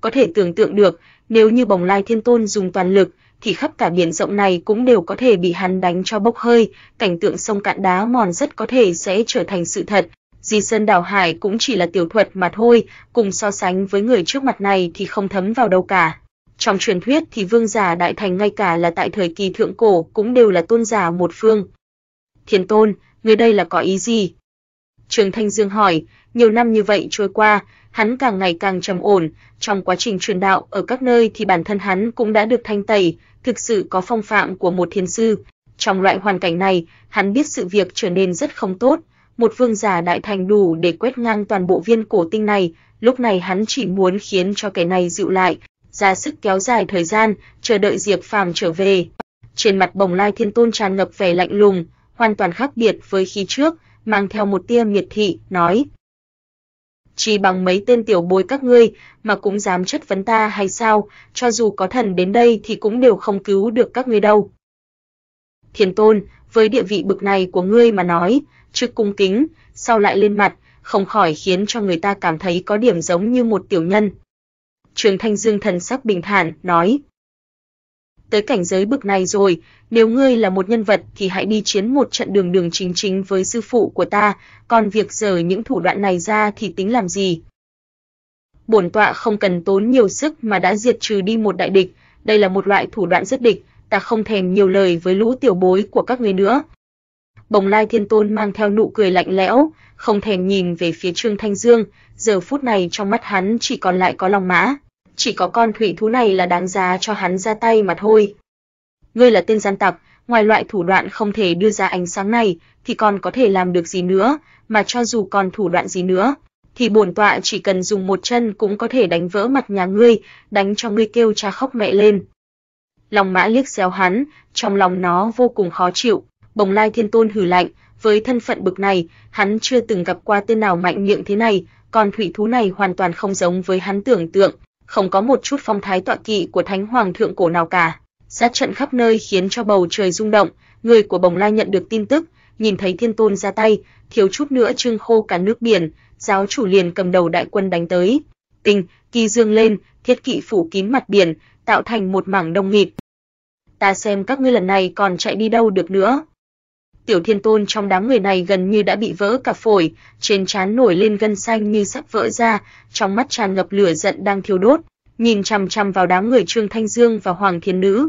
Có thể tưởng tượng được, nếu như bồng lai thiên tôn dùng toàn lực, thì khắp cả biển rộng này cũng đều có thể bị hắn đánh cho bốc hơi, cảnh tượng sông cạn đá mòn rất có thể sẽ trở thành sự thật. Di Sơn Đào Hải cũng chỉ là tiểu thuật mà thôi, cùng so sánh với người trước mặt này thì không thấm vào đâu cả. Trong truyền thuyết thì vương giả đại thành ngay cả là tại thời kỳ thượng cổ cũng đều là tôn giả một phương. Thiên Tôn, người đây là có ý gì? Trường Thanh Dương hỏi, nhiều năm như vậy trôi qua, hắn càng ngày càng trầm ổn, trong quá trình truyền đạo ở các nơi thì bản thân hắn cũng đã được thanh tẩy, thực sự có phong phạm của một thiên sư. Trong loại hoàn cảnh này, hắn biết sự việc trở nên rất không tốt, một vương giả đại thành đủ để quét ngang toàn bộ viên cổ tinh này, lúc này hắn chỉ muốn khiến cho cái này dịu lại, ra sức kéo dài thời gian, chờ đợi Diệp Phàm trở về. Trên mặt Bồng Lai Thiên Tôn tràn ngập vẻ lạnh lùng, hoàn toàn khác biệt với khi trước, mang theo một tia miệt thị, nói: "Chỉ bằng mấy tên tiểu bối các ngươi mà cũng dám chất vấn ta hay sao, cho dù có thần đến đây thì cũng đều không cứu được các ngươi đâu." Thiền Tôn, với địa vị bực này của ngươi mà nói, trước cung kính, sau lại lên mặt, không khỏi khiến cho người ta cảm thấy có điểm giống như một tiểu nhân. Trường Thanh Dương thần sắc bình thản nói: "Tới cảnh giới bực này rồi, nếu ngươi là một nhân vật thì hãy đi chiến một trận đường đường chính chính với sư phụ của ta, còn việc giở những thủ đoạn này ra thì tính làm gì?" Bổn tọa không cần tốn nhiều sức mà đã diệt trừ đi một đại địch, đây là một loại thủ đoạn rất địch, ta không thèm nhiều lời với lũ tiểu bối của các ngươi nữa. Bồng Lai Thiên Tôn mang theo nụ cười lạnh lẽo, không thèm nhìn về phía Trương Thanh Dương, giờ phút này trong mắt hắn chỉ còn lại có lòng mã, chỉ có con thủy thú này là đáng giá cho hắn ra tay mà thôi. Ngươi là tên gian tặc, ngoài loại thủ đoạn không thể đưa ra ánh sáng này thì còn có thể làm được gì nữa, mà cho dù còn thủ đoạn gì nữa thì bổn tọa chỉ cần dùng một chân cũng có thể đánh vỡ mặt nhà ngươi, đánh cho ngươi kêu cha khóc mẹ lên lòng mã liếc xéo hắn, trong lòng nó vô cùng khó chịu. Bồng lai thiên tôn hử lạnh, với thân phận bực này, hắn chưa từng gặp qua tên nào mạnh miệng thế này, còn thủy thú này hoàn toàn không giống với hắn tưởng tượng, không có một chút phong thái tọa kỵ của thánh hoàng thượng cổ nào cả. Sát trận khắp nơi khiến cho bầu trời rung động, người của Bồng Lai nhận được tin tức, nhìn thấy Thiên Tôn ra tay, thiếu chút nữa trưng khô cả nước biển, giáo chủ liền cầm đầu đại quân đánh tới. Tình, kỳ dương lên, thiết kỵ phủ kín mặt biển, tạo thành một mảng đông nghịt, ta xem các ngươi lần này còn chạy đi đâu được nữa. Tiểu Thiên Tôn trong đám người này gần như đã bị vỡ cả phổi, trên trán nổi lên gân xanh như sắp vỡ ra, trong mắt tràn ngập lửa giận đang thiêu đốt, nhìn chằm chằm vào đám người Trương Thanh Dương và Hoàng Thiên Nữ.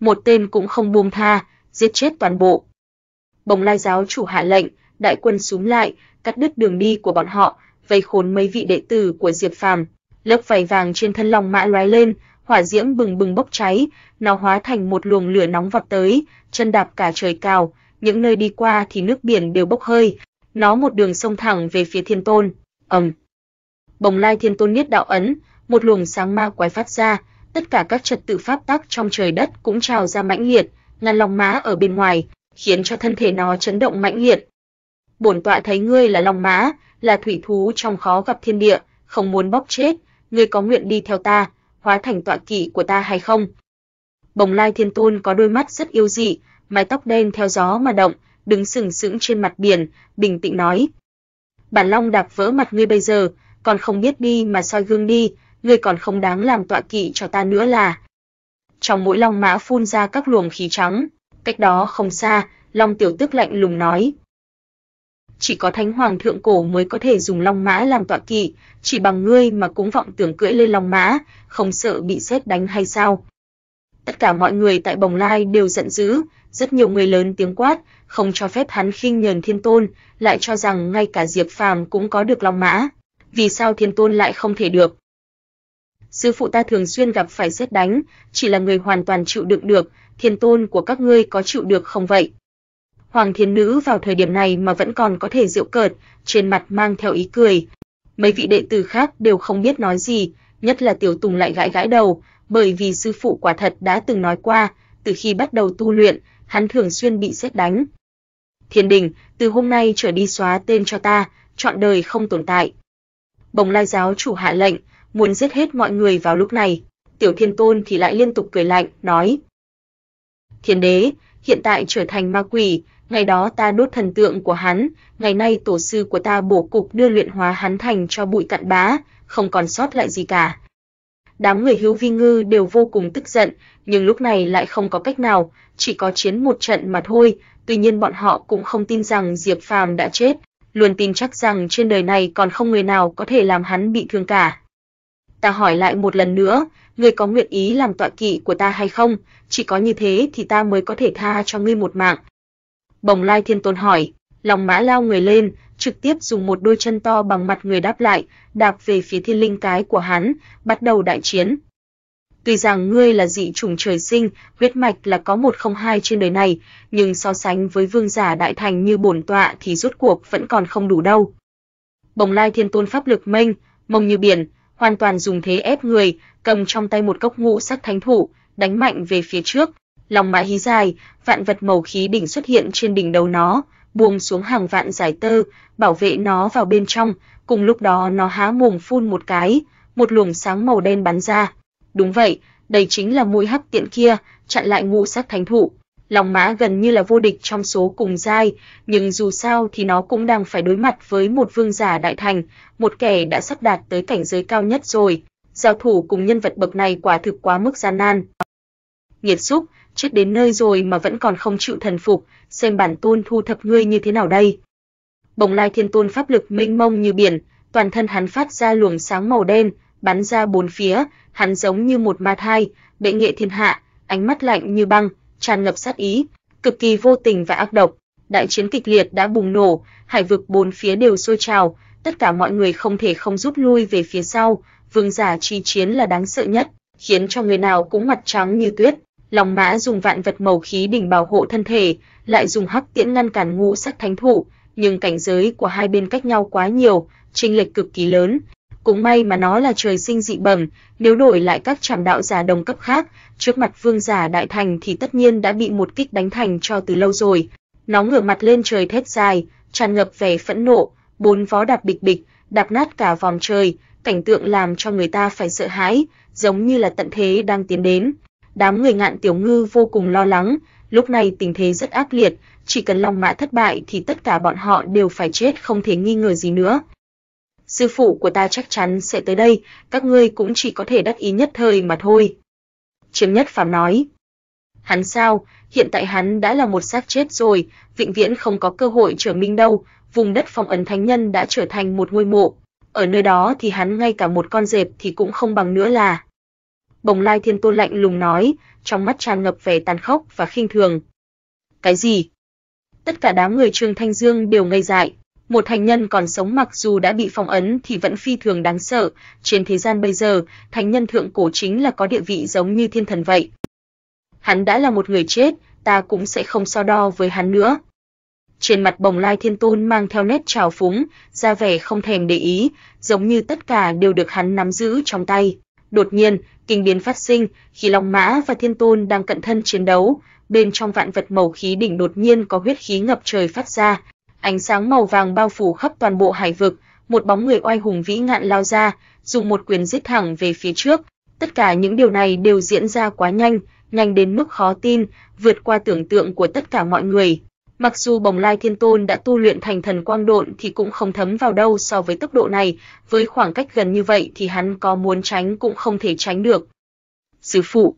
Một tên cũng không buông tha, giết chết toàn bộ. Bồng Lai giáo chủ hạ lệnh, đại quân xúm lại, cắt đứt đường đi của bọn họ, vây khốn mấy vị đệ tử của Diệp Phàm. Lớp vảy vàng trên thân long mã lóe lên, hỏa diễm bừng bừng bốc cháy, nó hóa thành một luồng lửa nóng vọt tới, chân đạp cả trời cao, những nơi đi qua thì nước biển đều bốc hơi, nó một đường sông thẳng về phía Thiên Tôn. Ầm. Bồng Lai Thiên Tôn niết đạo ấn, một luồng sáng ma quái phát ra, tất cả các trật tự pháp tắc trong trời đất cũng trào ra mãnh liệt, ngăn long mã ở bên ngoài, khiến cho thân thể nó chấn động mãnh liệt. Bổn tọa thấy ngươi là long mã, là thủy thú trong khó gặp thiên địa, không muốn bóc chết, ngươi có nguyện đi theo ta, hóa thành tọa kỵ của ta hay không. Bồng Lai Thiên Tôn có đôi mắt rất yêu dị, mái tóc đen theo gió mà động, đứng sừng sững trên mặt biển, bình tĩnh nói: "Bản Long đạp vỡ mặt ngươi bây giờ, còn không biết đi mà soi gương đi, ngươi còn không đáng làm tọa kỵ cho ta nữa là." Trong mũi long mã phun ra các luồng khí trắng, cách đó không xa, Long Tiểu Tức lạnh lùng nói: chỉ có thánh hoàng thượng cổ mới có thể dùng long mã làm tọa kỵ, chỉ bằng ngươi mà cũng vọng tưởng cưỡi lên long mã, không sợ bị xét đánh hay sao? Tất cả mọi người tại Bồng Lai đều giận dữ, rất nhiều người lớn tiếng quát, không cho phép hắn khinh nhờn Thiên Tôn, lại cho rằng ngay cả Diệp Phàm cũng có được long mã, vì sao Thiên Tôn lại không thể được? Sư phụ ta thường xuyên gặp phải xét đánh, chỉ là người hoàn toàn chịu đựng được, Thiên Tôn của các ngươi có chịu được không vậy? Hoàng Thiên Nữ vào thời điểm này mà vẫn còn có thể rượu cợt, trên mặt mang theo ý cười. Mấy vị đệ tử khác đều không biết nói gì, nhất là Tiểu Tùng lại gãi gãi đầu, bởi vì sư phụ quả thật đã từng nói qua, từ khi bắt đầu tu luyện, hắn thường xuyên bị xét đánh. Thiên Đình, từ hôm nay trở đi xóa tên cho ta, chọn đời không tồn tại. Bồng Lai giáo chủ hạ lệnh, muốn giết hết mọi người vào lúc này. Tiểu Thiên Tôn thì lại liên tục cười lạnh, nói: "Thiên đế, hiện tại trở thành ma quỷ, ngày đó ta đốt thần tượng của hắn, ngày nay tổ sư của ta bổ cục đưa luyện hóa hắn thành cho bụi cặn bã, không còn sót lại gì cả. Đám người Hữu Vi Ngư đều vô cùng tức giận, nhưng lúc này lại không có cách nào, chỉ có chiến một trận mà thôi, tuy nhiên bọn họ cũng không tin rằng Diệp Phàm đã chết, luôn tin chắc rằng trên đời này còn không người nào có thể làm hắn bị thương cả. Ta hỏi lại một lần nữa, ngươi có nguyện ý làm tọa kỵ của ta hay không? Chỉ có như thế thì ta mới có thể tha cho ngươi một mạng, Bồng Lai Thiên Tôn hỏi, lòng mã lao người lên, trực tiếp dùng một đôi chân to bằng mặt người đáp lại, đạp về phía thiên linh cái của hắn, bắt đầu đại chiến. Tuy rằng ngươi là dị chủng trời sinh, huyết mạch là có một không hai trên đời này, nhưng so sánh với vương giả đại thành như bổn tọa thì rốt cuộc vẫn còn không đủ đâu. Bồng Lai Thiên Tôn pháp lực mênh, mông như biển, hoàn toàn dùng thế ép người, cầm trong tay một cốc ngũ sắc thánh thủ, đánh mạnh về phía trước, lòng mã hí dài, vạn vật màu khí đỉnh xuất hiện trên đỉnh đầu nó, buông xuống hàng vạn giải tơ, bảo vệ nó vào bên trong, cùng lúc đó nó há mồm phun một cái, một luồng sáng màu đen bắn ra. Đúng vậy, đây chính là mũi hắc tiện kia, chặn lại ngũ sắc thánh thụ. Lòng mã gần như là vô địch trong số cùng giai, nhưng dù sao thì nó cũng đang phải đối mặt với một vương giả đại thành, một kẻ đã sắp đạt tới cảnh giới cao nhất rồi. Giao thủ cùng nhân vật bậc này quả thực quá mức gian nan. Nhiệt xúc, chết đến nơi rồi mà vẫn còn không chịu thần phục, xem bản tôn thu thập ngươi như thế nào đây. Bồng lai thiên tôn pháp lực mênh mông như biển, toàn thân hắn phát ra luồng sáng màu đen, bắn ra bốn phía, hắn giống như một ma thai, bệ nghệ thiên hạ, ánh mắt lạnh như băng, tràn ngập sát ý, cực kỳ vô tình và ác độc. Đại chiến kịch liệt đã bùng nổ, hải vực bốn phía đều sôi trào, tất cả mọi người không thể không rút lui về phía sau, vương giả chi chiến là đáng sợ nhất, khiến cho người nào cũng mặt trắng như tuyết. Long Mã dùng vạn vật màu khí đỉnh bảo hộ thân thể, lại dùng hắc tiễn ngăn cản ngũ sắc thánh thủ, nhưng cảnh giới của hai bên cách nhau quá nhiều, chênh lệch cực kỳ lớn. Cũng may mà nó là trời sinh dị bẩm, nếu đổi lại các trảm đạo giả đồng cấp khác, trước mặt vương giả đại thành thì tất nhiên đã bị một kích đánh thành cho từ lâu rồi. Nó ngửa mặt lên trời thét dài, tràn ngập vẻ phẫn nộ, bốn vó đạp bịch bịch, đạp nát cả vòng trời, cảnh tượng làm cho người ta phải sợ hãi, giống như là tận thế đang tiến đến. Đám người ngạn tiểu ngư vô cùng lo lắng, lúc này tình thế rất ác liệt, chỉ cần Long Mã thất bại thì tất cả bọn họ đều phải chết không thể nghi ngờ gì nữa. Sư phụ của ta chắc chắn sẽ tới đây, các ngươi cũng chỉ có thể đắc ý nhất thời mà thôi. Triệu Nhất Phạm nói. Hắn sao, hiện tại hắn đã là một xác chết rồi, vĩnh viễn không có cơ hội trở minh đâu, vùng đất phong ấn thánh nhân đã trở thành một ngôi mộ. Ở nơi đó thì hắn ngay cả một con dẹp thì cũng không bằng nữa là. Bồng Lai Thiên Tôn lạnh lùng nói, trong mắt tràn ngập vẻ tàn khốc và khinh thường. Cái gì? Tất cả đám người Trương Thanh Dương đều ngây dại, một thành nhân còn sống mặc dù đã bị phong ấn thì vẫn phi thường đáng sợ, trên thế gian bây giờ, thành nhân thượng cổ chính là có địa vị giống như thiên thần vậy. Hắn đã là một người chết, ta cũng sẽ không so đo với hắn nữa. Trên mặt Bồng Lai Thiên Tôn mang theo nét trào phúng, ra vẻ không thèm để ý, giống như tất cả đều được hắn nắm giữ trong tay. Đột nhiên, kinh biến phát sinh, khi Long Mã và Thiên Tôn đang cận thân chiến đấu, bên trong vạn vật màu khí đỉnh đột nhiên có huyết khí ngập trời phát ra, ánh sáng màu vàng bao phủ khắp toàn bộ hải vực, một bóng người oai hùng vĩ ngạn lao ra, dùng một quyền giết thẳng về phía trước. Tất cả những điều này đều diễn ra quá nhanh, nhanh đến mức khó tin, vượt qua tưởng tượng của tất cả mọi người. Mặc dù Bồng Lai Thiên Tôn đã tu luyện thành thần quang độn thì cũng không thấm vào đâu so với tốc độ này, với khoảng cách gần như vậy thì hắn có muốn tránh cũng không thể tránh được. Sư phụ.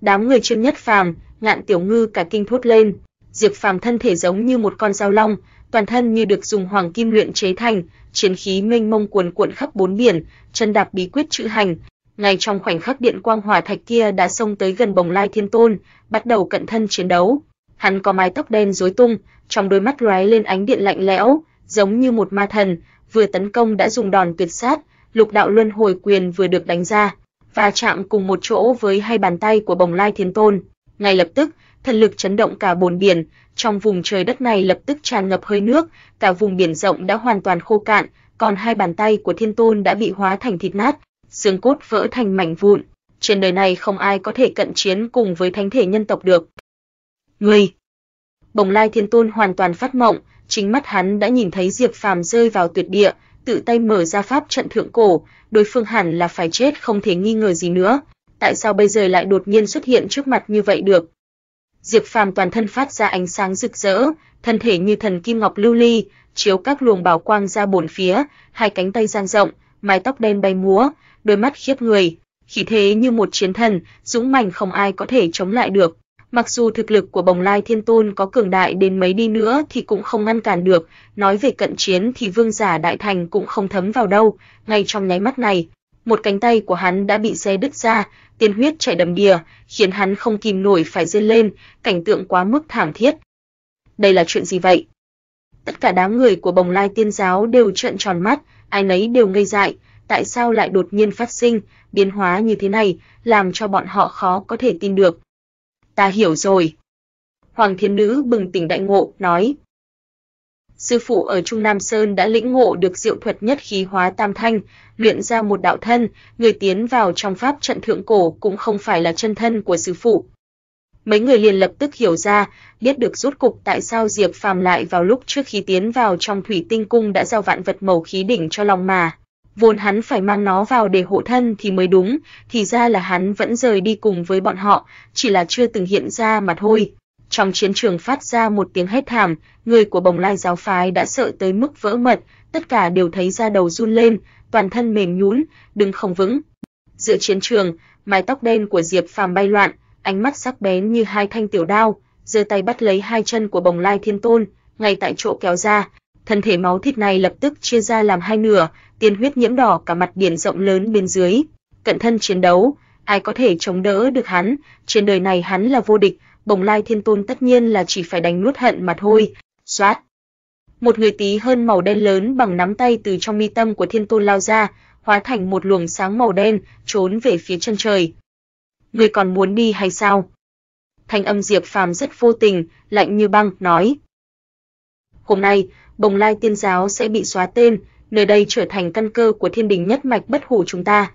Đám người Trương Nhất Phàm, Ngạn Tiểu Ngư cả kinh thốt lên, Diệp Phàm thân thể giống như một con dao long, toàn thân như được dùng hoàng kim luyện chế thành, chiến khí mênh mông cuồn cuộn khắp bốn biển, chân đạp bí quyết chữ hành, ngay trong khoảnh khắc điện quang hỏa thạch kia đã xông tới gần Bồng Lai Thiên Tôn, bắt đầu cận thân chiến đấu hắn có mái tóc đen rối tung, trong đôi mắt lóe lên ánh điện lạnh lẽo, giống như một ma thần, vừa tấn công đã dùng đòn tuyệt sát, lục đạo luân hồi quyền vừa được đánh ra, và chạm cùng một chỗ với hai bàn tay của Bồng Lai Thiên Tôn. Ngay lập tức, thần lực chấn động cả bồn biển, trong vùng trời đất này lập tức tràn ngập hơi nước, cả vùng biển rộng đã hoàn toàn khô cạn, còn hai bàn tay của Thiên Tôn đã bị hóa thành thịt nát, xương cốt vỡ thành mảnh vụn. Trên đời này không ai có thể cận chiến cùng với thánh thể nhân tộc được ngươi. Bồng Lai Thiên Tôn hoàn toàn phát mộng, chính mắt hắn đã nhìn thấy Diệp Phàm rơi vào tuyệt địa, tự tay mở ra pháp trận thượng cổ, đối phương hẳn là phải chết không thể nghi ngờ gì nữa, tại sao bây giờ lại đột nhiên xuất hiện trước mặt như vậy được? Diệp Phàm toàn thân phát ra ánh sáng rực rỡ, thân thể như thần kim ngọc lưu ly, chiếu các luồng bảo quang ra bốn phía, hai cánh tay dang rộng, mái tóc đen bay múa, đôi mắt khiếp người, khí thế như một chiến thần, dũng mãnh không ai có thể chống lại được. Mặc dù thực lực của Bồng Lai Thiên Tôn có cường đại đến mấy đi nữa thì cũng không ngăn cản được, nói về cận chiến thì vương giả đại thành cũng không thấm vào đâu, ngay trong nháy mắt này, một cánh tay của hắn đã bị xé đứt ra, tiên huyết chảy đầm đìa, khiến hắn không kìm nổi phải rên lên, cảnh tượng quá mức thảm thiết. Đây là chuyện gì vậy? Tất cả đám người của Bồng Lai Tiên giáo đều trợn tròn mắt, ai nấy đều ngây dại, tại sao lại đột nhiên phát sinh biến hóa như thế này, làm cho bọn họ khó có thể tin được ta hiểu rồi. Hoàng Thiên Nữ bừng tỉnh đại ngộ, nói. Sư phụ ở Trung Nam Sơn đã lĩnh ngộ được diệu thuật nhất khí hóa tam thanh, luyện ra một đạo thân, người tiến vào trong pháp trận thượng cổ cũng không phải là chân thân của sư phụ. Mấy người liền lập tức hiểu ra, biết được rốt cục tại sao Diệp Phàm lại vào lúc trước khi tiến vào trong Thủy Tinh Cung đã giao vạn vật màu khí đỉnh cho Long mà vốn hắn phải mang nó vào để hộ thân thì mới đúng, thì ra là hắn vẫn rời đi cùng với bọn họ, chỉ là chưa từng hiện ra mà thôi. Trong chiến trường phát ra một tiếng hét thảm, người của Bồng Lai giáo phái đã sợ tới mức vỡ mật, tất cả đều thấy da đầu run lên, toàn thân mềm nhũn, đứng không vững. Giữa chiến trường, mái tóc đen của Diệp Phàm bay loạn, ánh mắt sắc bén như hai thanh tiểu đao, giơ tay bắt lấy hai chân của Bồng Lai Thiên Tôn, ngay tại chỗ kéo ra, thân thể máu thịt này lập tức chia ra làm hai nửa, tiên huyết nhiễm đỏ cả mặt biển rộng lớn bên dưới. Cận thân chiến đấu, ai có thể chống đỡ được hắn, trên đời này hắn là vô địch, Bồng Lai Thiên Tôn tất nhiên là chỉ phải đánh nuốt hận mà thôi. Soát. Một người tí hơn màu đen lớn bằng nắm tay từ trong mi tâm của Thiên Tôn lao ra, hóa thành một luồng sáng màu đen, trốn về phía chân trời. Người còn muốn đi hay sao? Thanh âm Diệp Phàm rất vô tình, lạnh như băng nói: "Hôm nay, Bồng Lai Tiên giáo sẽ bị xóa tên, nơi đây trở thành căn cơ của Thiên Đình nhất mạch bất hủ chúng ta.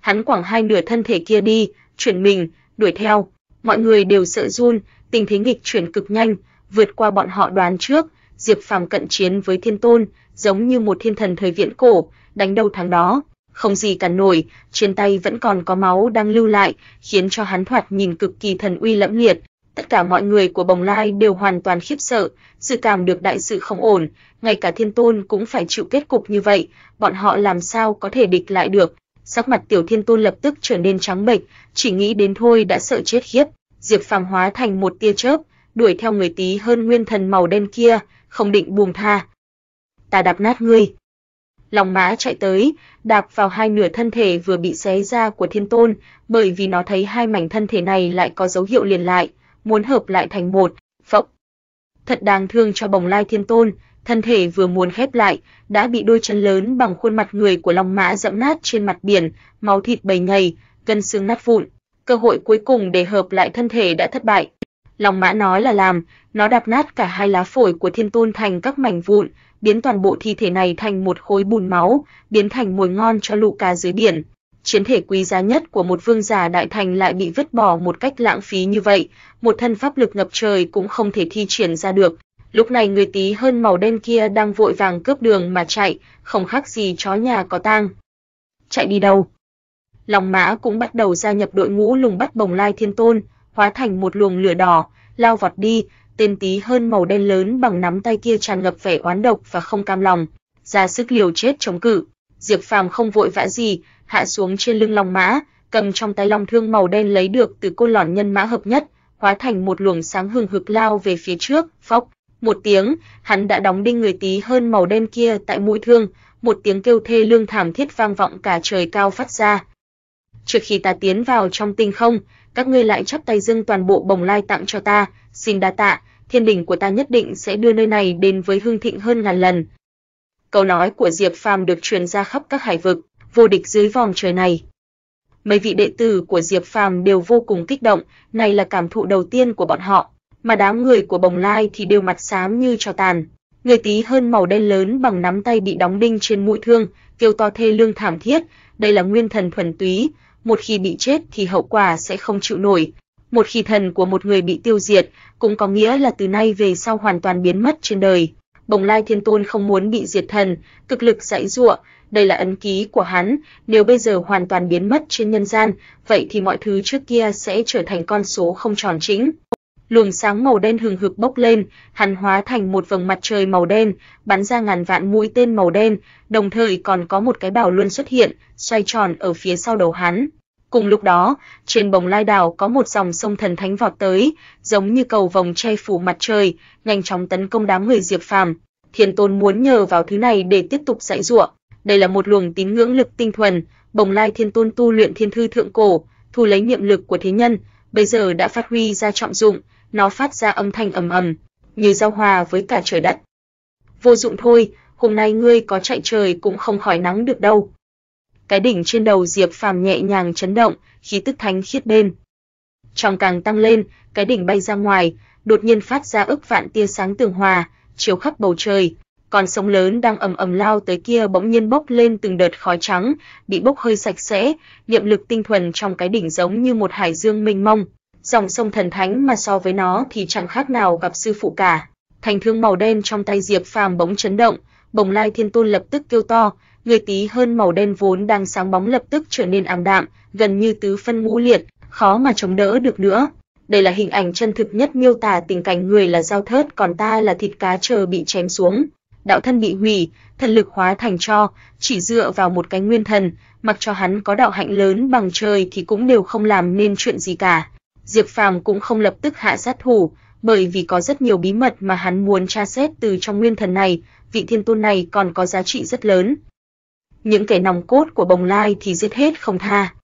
Hắn quẳng hai nửa thân thể kia đi, chuyển mình, đuổi theo. Mọi người đều sợ run, tình thế nghịch chuyển cực nhanh, vượt qua bọn họ đoán trước, Diệp Phàm cận chiến với Thiên Tôn, giống như một thiên thần thời viễn cổ, đánh đầu thắng đó, không gì cản nổi, trên tay vẫn còn có máu đang lưu lại, khiến cho hắn thoạt nhìn cực kỳ thần uy lẫm liệt, tất cả mọi người của Bồng Lai đều hoàn toàn khiếp sợ, dự cảm được đại sự không ổn, ngay cả Thiên Tôn cũng phải chịu kết cục như vậy, bọn họ làm sao có thể địch lại được. Sắc mặt Tiểu Thiên Tôn lập tức trở nên trắng bệch, chỉ nghĩ đến thôi đã sợ chết khiếp. Diệp Phàm hóa thành một tia chớp, đuổi theo người tí hơn nguyên thần màu đen kia, không định buông tha. Ta đạp nát ngươi. Long Mã chạy tới, đạp vào hai nửa thân thể vừa bị xé ra của Thiên Tôn, bởi vì nó thấy hai mảnh thân thể này lại có dấu hiệu liền lại, muốn hợp lại thành một, phộng. Thật đáng thương cho bồng lai thiên tôn, thân thể vừa muốn khép lại, đã bị đôi chân lớn bằng khuôn mặt người của Long Mã dẫm nát trên mặt biển, máu thịt bầy nhầy, gân xương nát vụn. Cơ hội cuối cùng để hợp lại thân thể đã thất bại. Long Mã nói là làm, nó đập nát cả hai lá phổi của Thiên Tôn thành các mảnh vụn, biến toàn bộ thi thể này thành một khối bùn máu, biến thành mồi ngon cho lũ cá dưới biển chiến thể quý giá nhất của một vương giả đại thành lại bị vứt bỏ một cách lãng phí như vậy, một thân pháp lực ngập trời cũng không thể thi triển ra được. Lúc này người tí hơn màu đen kia đang vội vàng cướp đường mà chạy, không khác gì chó nhà có tang. Chạy đi đâu? Long Mã cũng bắt đầu gia nhập đội ngũ lùng bắt Bồng Lai Thiên Tôn, hóa thành một luồng lửa đỏ, lao vọt đi, tên tí hơn màu đen lớn bằng nắm tay kia tràn ngập vẻ oán độc và không cam lòng, ra sức liều chết chống cự. Diệp Phàm không vội vã gì, hạ xuống trên lưng long mã, cầm trong tay long thương màu đen lấy được từ cô lòn nhân mã hợp nhất, hóa thành một luồng sáng hừng hực lao về phía trước, phốc, một tiếng, hắn đã đóng đinh người tí hơn màu đen kia tại mũi thương, một tiếng kêu thê lương thảm thiết vang vọng cả trời cao phát ra. Trước khi ta tiến vào trong tinh không, các ngươi lại chấp tay dâng toàn bộ bồng lai tặng cho ta, xin đa tạ, thiên đình của ta nhất định sẽ đưa nơi này đến với hương thịnh hơn ngàn lần. Câu nói của Diệp Phàm được truyền ra khắp các hải vực, vô địch dưới vòng trời này. Mấy vị đệ tử của Diệp Phàm đều vô cùng kích động, này là cảm thụ đầu tiên của bọn họ, mà đám người của Bồng Lai thì đều mặt xám như tro tàn. Người tí hơn màu đen lớn bằng nắm tay bị đóng đinh trên mũi thương, kêu to thê lương thảm thiết, đây là nguyên thần thuần túy, một khi bị chết thì hậu quả sẽ không chịu nổi. Một khi thần của một người bị tiêu diệt, cũng có nghĩa là từ nay về sau hoàn toàn biến mất trên đời. Bồng Lai Thiên Tôn không muốn bị diệt thần, cực lực dãy giụa, đây là ấn ký của hắn, nếu bây giờ hoàn toàn biến mất trên nhân gian, vậy thì mọi thứ trước kia sẽ trở thành con số không tròn chính. Luồng sáng màu đen hừng hực bốc lên, hắn hóa thành một vầng mặt trời màu đen, bắn ra ngàn vạn mũi tên màu đen, đồng thời còn có một cái bảo luân xuất hiện, xoay tròn ở phía sau đầu hắn. Cùng lúc đó, trên bồng lai đảo có một dòng sông thần thánh vọt tới, giống như cầu vòng che phủ mặt trời, nhanh chóng tấn công đám người Diệp Phàm. Thiên Tôn muốn nhờ vào thứ này để tiếp tục dạy dỗ. Đây là một luồng tín ngưỡng lực tinh thuần, Bồng Lai Thiên Tôn tu luyện thiên thư thượng cổ, thu lấy niệm lực của thế nhân, bây giờ đã phát huy ra trọng dụng, nó phát ra âm thanh ầm ầm, như giao hòa với cả trời đất. Vô dụng thôi, hôm nay ngươi có chạy trời cũng không khỏi nắng được đâu. Cái đỉnh trên đầu Diệp Phàm nhẹ nhàng chấn động, khí tức thánh khiết bên. Trong càng tăng lên, cái đỉnh bay ra ngoài, đột nhiên phát ra ức vạn tia sáng tường hòa, chiếu khắp bầu trời, con sóng lớn đang ầm ầm lao tới kia bỗng nhiên bốc lên từng đợt khói trắng, bị bốc hơi sạch sẽ, niệm lực tinh thuần trong cái đỉnh giống như một hải dương mênh mông. Dòng sông thần thánh mà so với nó thì chẳng khác nào gặp sư phụ cả. Thành thương màu đen trong tay Diệp Phàm bỗng chấn động, Bồng Lai Thiên Tôn lập tức kêu to, người tí hơn màu đen vốn đang sáng bóng lập tức trở nên ảm đạm, gần như tứ phân ngũ liệt, khó mà chống đỡ được nữa. Đây là hình ảnh chân thực nhất miêu tả tình cảnh người là dao thớt còn ta là thịt cá chờ bị chém xuống, đạo thân bị hủy, thần lực hóa thành cho, chỉ dựa vào một cái nguyên thần, mặc cho hắn có đạo hạnh lớn bằng trời thì cũng đều không làm nên chuyện gì cả. Diệp Phàm cũng không lập tức hạ sát thủ, bởi vì có rất nhiều bí mật mà hắn muốn tra xét từ trong nguyên thần này, vị thiên tôn này còn có giá trị rất lớn. Những kẻ nòng cốt của Bồng Lai thì giết hết không tha.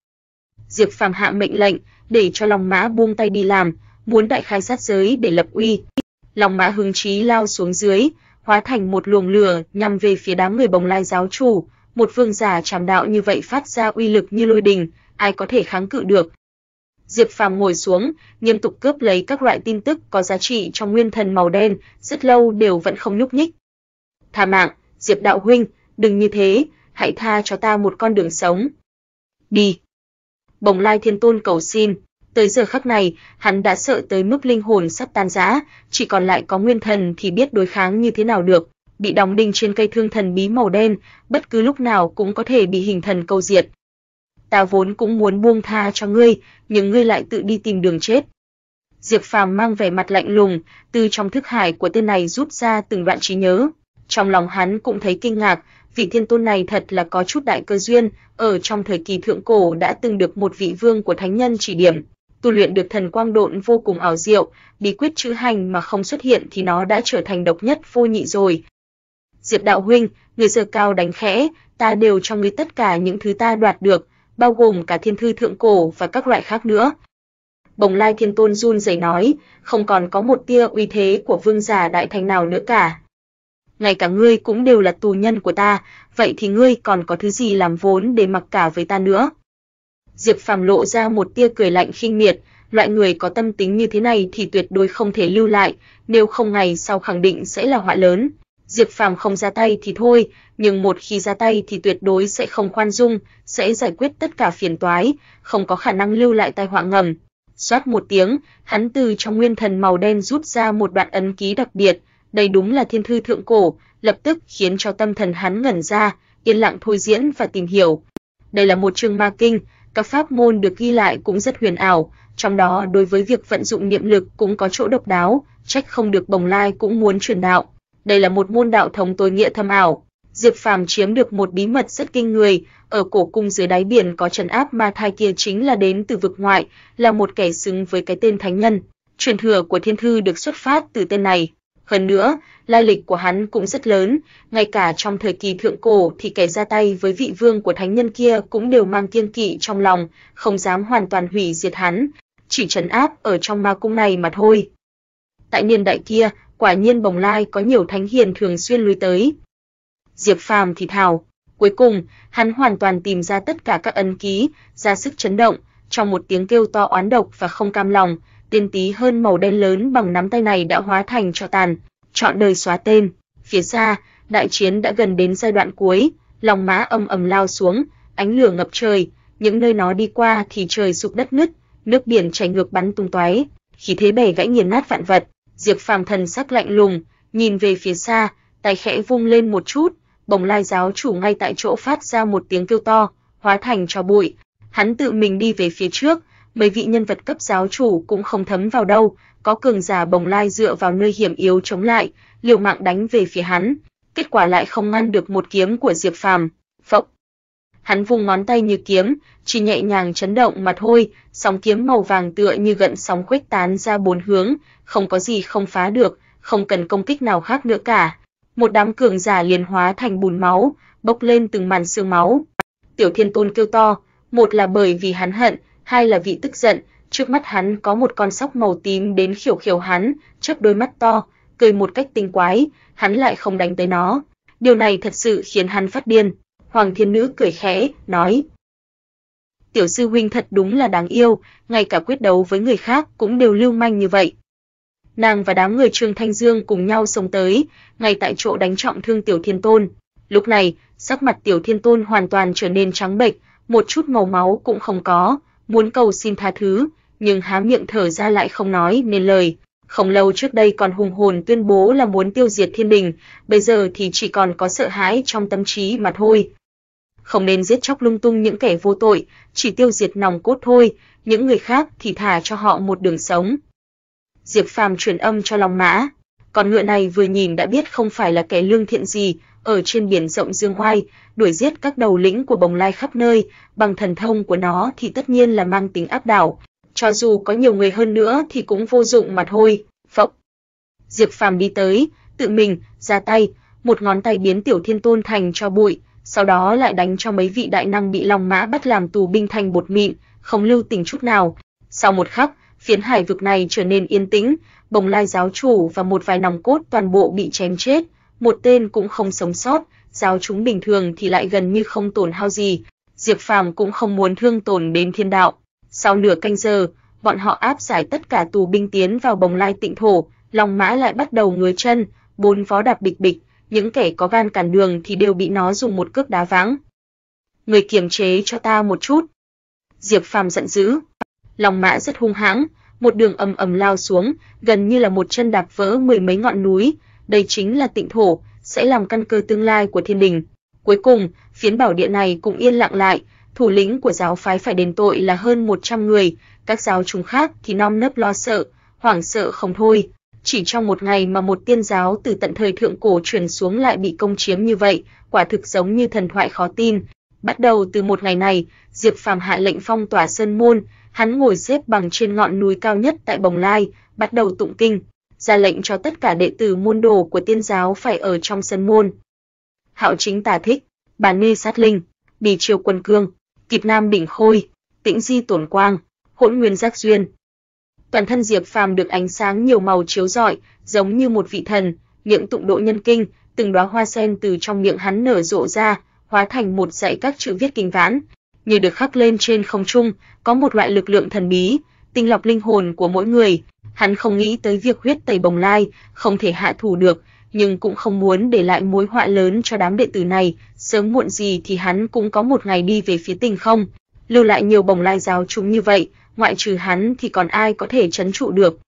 Diệp Phàm hạ mệnh lệnh, để cho Long Mã buông tay đi làm, muốn đại khai sát giới để lập uy. Long Mã hứng chí lao xuống dưới, hóa thành một luồng lửa nhằm về phía đám người Bồng Lai giáo chủ, một vương giả trảm đạo như vậy phát ra uy lực như lôi đình, ai có thể kháng cự được. Diệp Phàm ngồi xuống, nghiêm túc cướp lấy các loại tin tức có giá trị trong nguyên thần màu đen, rất lâu đều vẫn không nhúc nhích. Tha mạng, Diệp đạo huynh, đừng như thế, hãy tha cho ta một con đường sống. Đi. Bồng Lai Thiên Tôn cầu xin. Tới giờ khắc này, hắn đã sợ tới mức linh hồn sắp tan rã, chỉ còn lại có nguyên thần thì biết đối kháng như thế nào được. Bị đóng đinh trên cây thương thần bí màu đen, bất cứ lúc nào cũng có thể bị hình thần câu diệt. Ta vốn cũng muốn buông tha cho ngươi, nhưng ngươi lại tự đi tìm đường chết. Diệp Phàm mang vẻ mặt lạnh lùng, từ trong thức hải của tên này rút ra từng đoạn trí nhớ. Trong lòng hắn cũng thấy kinh ngạc, vị thiên tôn này thật là có chút đại cơ duyên, ở trong thời kỳ thượng cổ đã từng được một vị vương của thánh nhân chỉ điểm tu luyện được thần quang độn vô cùng ảo diệu, bí quyết chữ hành mà không xuất hiện thì nó đã trở thành độc nhất vô nhị rồi. Diệp đạo huynh, người giờ cao đánh khẽ, ta đều cho ngươi tất cả những thứ ta đoạt được, bao gồm cả thiên thư thượng cổ và các loại khác nữa. Bồng Lai Thiên Tôn run rẩy nói, không còn có một tia uy thế của vương giả đại thành nào nữa cả. Ngay cả ngươi cũng đều là tù nhân của ta, vậy thì ngươi còn có thứ gì làm vốn để mặc cả với ta nữa? Diệp Phàm lộ ra một tia cười lạnh khinh miệt, loại người có tâm tính như thế này thì tuyệt đối không thể lưu lại, nếu không ngày sau khẳng định sẽ là họa lớn. Diệp Phàm không ra tay thì thôi, nhưng một khi ra tay thì tuyệt đối sẽ không khoan dung, sẽ giải quyết tất cả phiền toái, không có khả năng lưu lại tai họa ngầm. Xoát một tiếng, hắn từ trong nguyên thần màu đen rút ra một đoạn ấn ký đặc biệt, đây đúng là thiên thư thượng cổ, lập tức khiến cho tâm thần hắn ngẩn ra, yên lặng thôi diễn và tìm hiểu. Đây là một chương ma kinh, các pháp môn được ghi lại cũng rất huyền ảo, trong đó đối với việc vận dụng niệm lực cũng có chỗ độc đáo, trách không được Bồng Lai cũng muốn truyền đạo. Đây là một môn đạo thống tối nghĩa thâm ảo. Diệp Phàm chiếm được một bí mật rất kinh người, ở cổ cung dưới đáy biển có trấn áp ma thai kia chính là đến từ vực ngoại, là một kẻ xứng với cái tên thánh nhân. Truyền thừa của thiên thư được xuất phát từ tên này. Hơn nữa, lai lịch của hắn cũng rất lớn, ngay cả trong thời kỳ thượng cổ thì kẻ ra tay với vị vương của thánh nhân kia cũng đều mang kiêng kỵ trong lòng, không dám hoàn toàn hủy diệt hắn, chỉ trấn áp ở trong ma cung này mà thôi. Tại niên đại kia, quả nhiên Bồng Lai có nhiều thánh hiền thường xuyên lui tới. Diệp Phàm thì thào, cuối cùng, hắn hoàn toàn tìm ra tất cả các ấn ký, ra sức chấn động, trong một tiếng kêu to oán độc và không cam lòng, tiên tí hơn màu đen lớn bằng nắm tay này đã hóa thành cho tàn, chọn đời xóa tên. Phía xa, đại chiến đã gần đến giai đoạn cuối, lòng má âm ầm lao xuống, ánh lửa ngập trời, những nơi nó đi qua thì trời sụp đất nứt, nước biển chảy ngược bắn tung tóe, khí thế bể gãy nghiền nát vạn vật. Diệp Phàm thần sắc lạnh lùng, nhìn về phía xa, tay khẽ vung lên một chút, bồng lai giáo chủ ngay tại chỗ phát ra một tiếng kêu to, hóa thành cho bụi. Hắn tự mình đi về phía trước, mấy vị nhân vật cấp giáo chủ cũng không thấm vào đâu, có cường giả bồng lai dựa vào nơi hiểm yếu chống lại, liều mạng đánh về phía hắn, kết quả lại không ngăn được một kiếm của Diệp Phàm. Phộc. Hắn vùng ngón tay như kiếm, chỉ nhẹ nhàng chấn động mà thôi, sóng kiếm màu vàng tựa như gợn sóng khuếch tán ra bốn hướng, không có gì không phá được, không cần công kích nào khác nữa cả. Một đám cường giả liền hóa thành bùn máu, bốc lên từng màn xương máu. Tiểu Thiên Tôn kêu to, một là bởi vì hắn hận, hai là vị tức giận, trước mắt hắn có một con sóc màu tím đến khiểu khiểu hắn, chớp đôi mắt to, cười một cách tinh quái, hắn lại không đánh tới nó. Điều này thật sự khiến hắn phát điên. Hoàng Thiên Nữ cười khẽ, nói: "Tiểu sư huynh thật đúng là đáng yêu, ngay cả quyết đấu với người khác cũng đều lưu manh như vậy." Nàng và đám người Trương Thanh Dương cùng nhau xông tới, ngay tại chỗ đánh trọng thương Tiểu Thiên Tôn. Lúc này, sắc mặt Tiểu Thiên Tôn hoàn toàn trở nên trắng bệch, một chút màu máu cũng không có, muốn cầu xin tha thứ, nhưng há miệng thở ra lại không nói nên lời. Không lâu trước đây còn hùng hồn tuyên bố là muốn tiêu diệt thiên đình, bây giờ thì chỉ còn có sợ hãi trong tâm trí mà thôi. Không nên giết chóc lung tung những kẻ vô tội, chỉ tiêu diệt nòng cốt thôi, những người khác thì thả cho họ một đường sống. Diệp Phàm truyền âm cho Long Mã, con ngựa này vừa nhìn đã biết không phải là kẻ lương thiện gì, ở trên biển rộng dương oai, đuổi giết các đầu lĩnh của bồng lai khắp nơi, bằng thần thông của nó thì tất nhiên là mang tính áp đảo, cho dù có nhiều người hơn nữa thì cũng vô dụng mà thôi. Phộng. Diệp Phàm đi tới, tự mình ra tay, một ngón tay biến Tiểu Thiên Tôn thành cho bụi, sau đó lại đánh cho mấy vị đại năng bị Long Mã bắt làm tù binh thành bột mịn, không lưu tình chút nào. Sau một khắc, phiến hải vực này trở nên yên tĩnh, Bồng Lai giáo chủ và một vài nòng cốt toàn bộ bị chém chết, một tên cũng không sống sót, giao chúng bình thường thì lại gần như không tổn hao gì, Diệp Phàm cũng không muốn thương tổn đến thiên đạo. Sau nửa canh giờ, bọn họ áp giải tất cả tù binh tiến vào bồng lai tịnh thổ, Long Mã lại bắt đầu ngứa chân, bốn vó đạp bịch bịch, những kẻ có gan cản đường thì đều bị nó dùng một cước đá vắng. Người kiềm chế cho ta một chút. Diệp Phàm giận dữ, Long Mã rất hung hãng, một đường ầm ầm lao xuống, gần như là một chân đạp vỡ mười mấy ngọn núi, đây chính là tịnh thổ, sẽ làm căn cơ tương lai của thiên đình. Cuối cùng, phiến bảo địa này cũng yên lặng lại, thủ lĩnh của giáo phái phải đền tội là hơn 100 người, các giáo chúng khác thì non nớp lo sợ, hoảng sợ không thôi. Chỉ trong một ngày mà một tiên giáo từ tận thời thượng cổ truyền xuống lại bị công chiếm như vậy, quả thực giống như thần thoại khó tin. Bắt đầu từ một ngày này, Diệp Phàm hạ lệnh phong tỏa sơn môn, hắn ngồi xếp bằng trên ngọn núi cao nhất tại Bồng Lai, bắt đầu tụng kinh ra lệnh cho tất cả đệ tử môn đồ của tiên giáo phải ở trong sân môn. Hạo chính tà thích, bản ni sát linh, bì triều quân cương, kịp nam bình khôi, tĩnh di tổn quang, hỗn nguyên giác duyên. Toàn thân Diệp Phàm được ánh sáng nhiều màu chiếu rọi, giống như một vị thần, Những tụng độ nhân kinh, từng đóa hoa sen từ trong miệng hắn nở rộ ra, hóa thành một dãy các chữ viết kinh vãn, như được khắc lên trên không trung, có một loại lực lượng thần bí, tinh lọc linh hồn của mỗi người. Hắn không nghĩ tới việc huyết tẩy bồng lai không thể hạ thủ được, nhưng cũng không muốn để lại mối họa lớn cho đám đệ tử này, sớm muộn gì thì hắn cũng có một ngày đi về phía tình không. Lưu lại nhiều bồng lai giáo chúng như vậy, ngoại trừ hắn thì còn ai có thể chấn trụ được.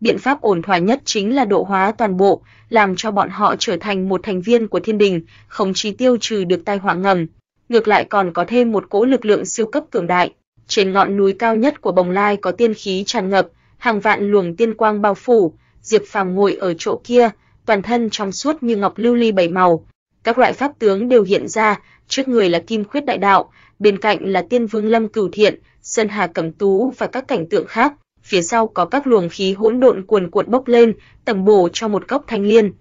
Biện pháp ổn thỏa nhất chính là độ hóa toàn bộ, làm cho bọn họ trở thành một thành viên của thiên đình, không chỉ tiêu trừ được tai họa ngầm, ngược lại còn có thêm một cỗ lực lượng siêu cấp cường đại. Trên ngọn núi cao nhất của Bồng Lai có tiên khí tràn ngập, hàng vạn luồng tiên quang bao phủ, Diệp Phàm ngồi ở chỗ kia, toàn thân trong suốt như ngọc lưu ly bảy màu. Các loại pháp tướng đều hiện ra, trước người là Kim Khuyết Đại Đạo, bên cạnh là Tiên Vương Lâm Cửu Thiện, Sơn Hà Cẩm Tú và các cảnh tượng khác. Phía sau có các luồng khí hỗn độn cuồn cuộn bốc lên, tầng bổ cho một góc thanh liên.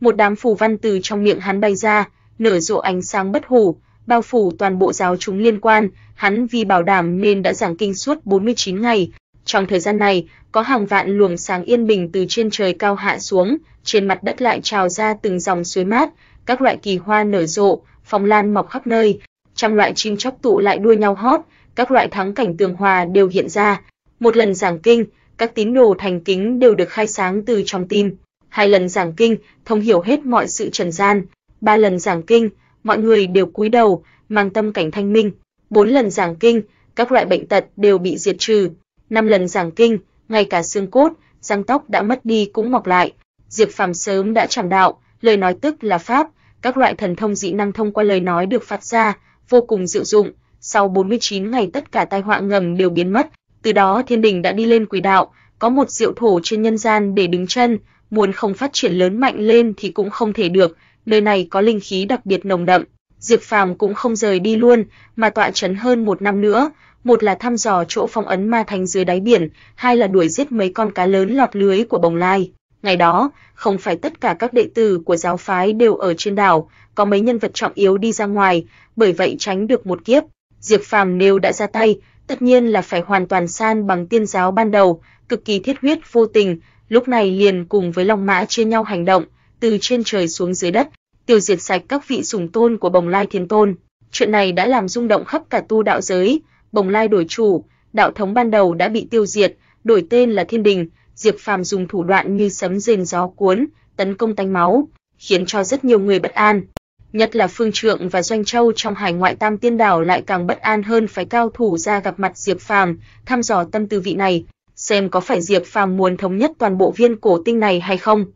Một đám phù văn từ trong miệng hắn bay ra, nở rộ ánh sáng bất hủ, bao phủ toàn bộ giáo chúng liên quan, hắn vì bảo đảm nên đã giảng kinh suốt 49 ngày. Trong thời gian này, có hàng vạn luồng sáng yên bình từ trên trời cao hạ xuống, trên mặt đất lại trào ra từng dòng suối mát, các loại kỳ hoa nở rộ, phong lan mọc khắp nơi, trăm loại chim chóc tụ lại đua nhau hót, các loại thắng cảnh tường hòa đều hiện ra. Một lần giảng kinh, các tín đồ thành kính đều được khai sáng từ trong tim. Hai lần giảng kinh, thông hiểu hết mọi sự trần gian. Ba lần giảng kinh, mọi người đều cúi đầu, mang tâm cảnh thanh minh. Bốn lần giảng kinh, các loại bệnh tật đều bị diệt trừ. Năm lần giảng kinh, ngay cả xương cốt, răng tóc đã mất đi cũng mọc lại. Diệp Phàm sớm đã chẳng đạo, lời nói tức là pháp, các loại thần thông dị năng thông qua lời nói được phát ra, vô cùng diệu dụng, sau 49 ngày tất cả tai họa ngầm đều biến mất, từ đó thiên đình đã đi lên quỷ đạo, có một diệu thổ trên nhân gian để đứng chân, muốn không phát triển lớn mạnh lên thì cũng không thể được, nơi này có linh khí đặc biệt nồng đậm. Diệp Phàm cũng không rời đi luôn, mà tọa trấn hơn một năm nữa, một là thăm dò chỗ phong ấn ma thành dưới đáy biển, hai là đuổi giết mấy con cá lớn lọt lưới của Bồng Lai. Ngày đó, không phải tất cả các đệ tử của giáo phái đều ở trên đảo, có mấy nhân vật trọng yếu đi ra ngoài, bởi vậy tránh được một kiếp. Diệp Phàm nếu đã ra tay, tất nhiên là phải hoàn toàn san bằng tiên giáo ban đầu, cực kỳ thiết huyết vô tình, lúc này liền cùng với Long Mã chia nhau hành động, từ trên trời xuống dưới đất, tiêu diệt sạch các vị sùng tôn của Bồng Lai Thiên Tôn. Chuyện này đã làm rung động khắp cả tu đạo giới, Bồng Lai đổi chủ, đạo thống ban đầu đã bị tiêu diệt, đổi tên là Thiên Đình, Diệp Phàm dùng thủ đoạn như sấm rền gió cuốn, tấn công tanh máu, khiến cho rất nhiều người bất an. Nhất là Phương Trượng và Doanh Châu trong Hải Ngoại Tam Tiên Đảo lại càng bất an hơn phải cao thủ ra gặp mặt Diệp Phàm, thăm dò tâm tư vị này, xem có phải Diệp Phàm muốn thống nhất toàn bộ viên cổ tinh này hay không.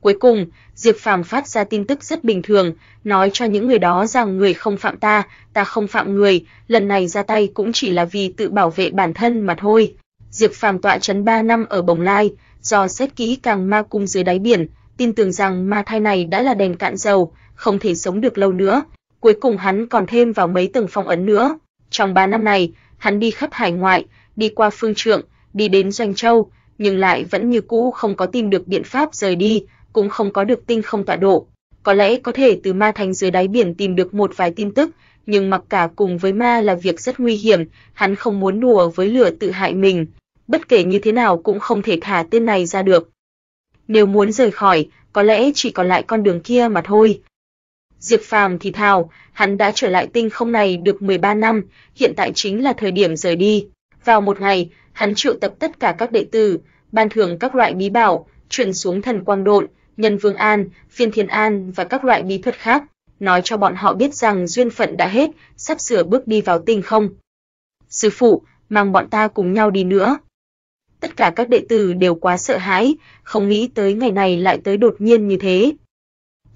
Cuối cùng, Diệp Phàm phát ra tin tức rất bình thường, nói cho những người đó rằng người không phạm ta, ta không phạm người, lần này ra tay cũng chỉ là vì tự bảo vệ bản thân mà thôi. Diệp Phàm tọa trấn 3 năm ở Bồng Lai, do xét kỹ càng ma cung dưới đáy biển, tin tưởng rằng ma thai này đã là đèn cạn dầu, không thể sống được lâu nữa. Cuối cùng hắn còn thêm vào mấy tầng phong ấn nữa. Trong 3 năm này, hắn đi khắp hải ngoại, đi qua phương trượng, đi đến Doanh Châu, nhưng lại vẫn như cũ không có tìm được biện pháp rời đi, cũng không có được tinh không tọa độ. Có lẽ có thể từ ma thành dưới đáy biển tìm được một vài tin tức, nhưng mặc cả cùng với ma là việc rất nguy hiểm, hắn không muốn đùa với lửa tự hại mình, bất kể như thế nào cũng không thể thả tên này ra được. Nếu muốn rời khỏi, có lẽ chỉ còn lại con đường kia mà thôi. Diệp Phàm thì thào, hắn đã trở lại tinh không này được 13 năm, hiện tại chính là thời điểm rời đi. Vào một ngày, hắn triệu tập tất cả các đệ tử, ban thưởng các loại bí bảo, chuyển xuống thần quang độn, nhân vương an, phiên thiên an và các loại bí thuật khác, nói cho bọn họ biết rằng duyên phận đã hết, sắp sửa bước đi vào tinh không. Sư phụ, mang bọn ta cùng nhau đi nữa. Tất cả các đệ tử đều quá sợ hãi, không nghĩ tới ngày này lại tới đột nhiên như thế.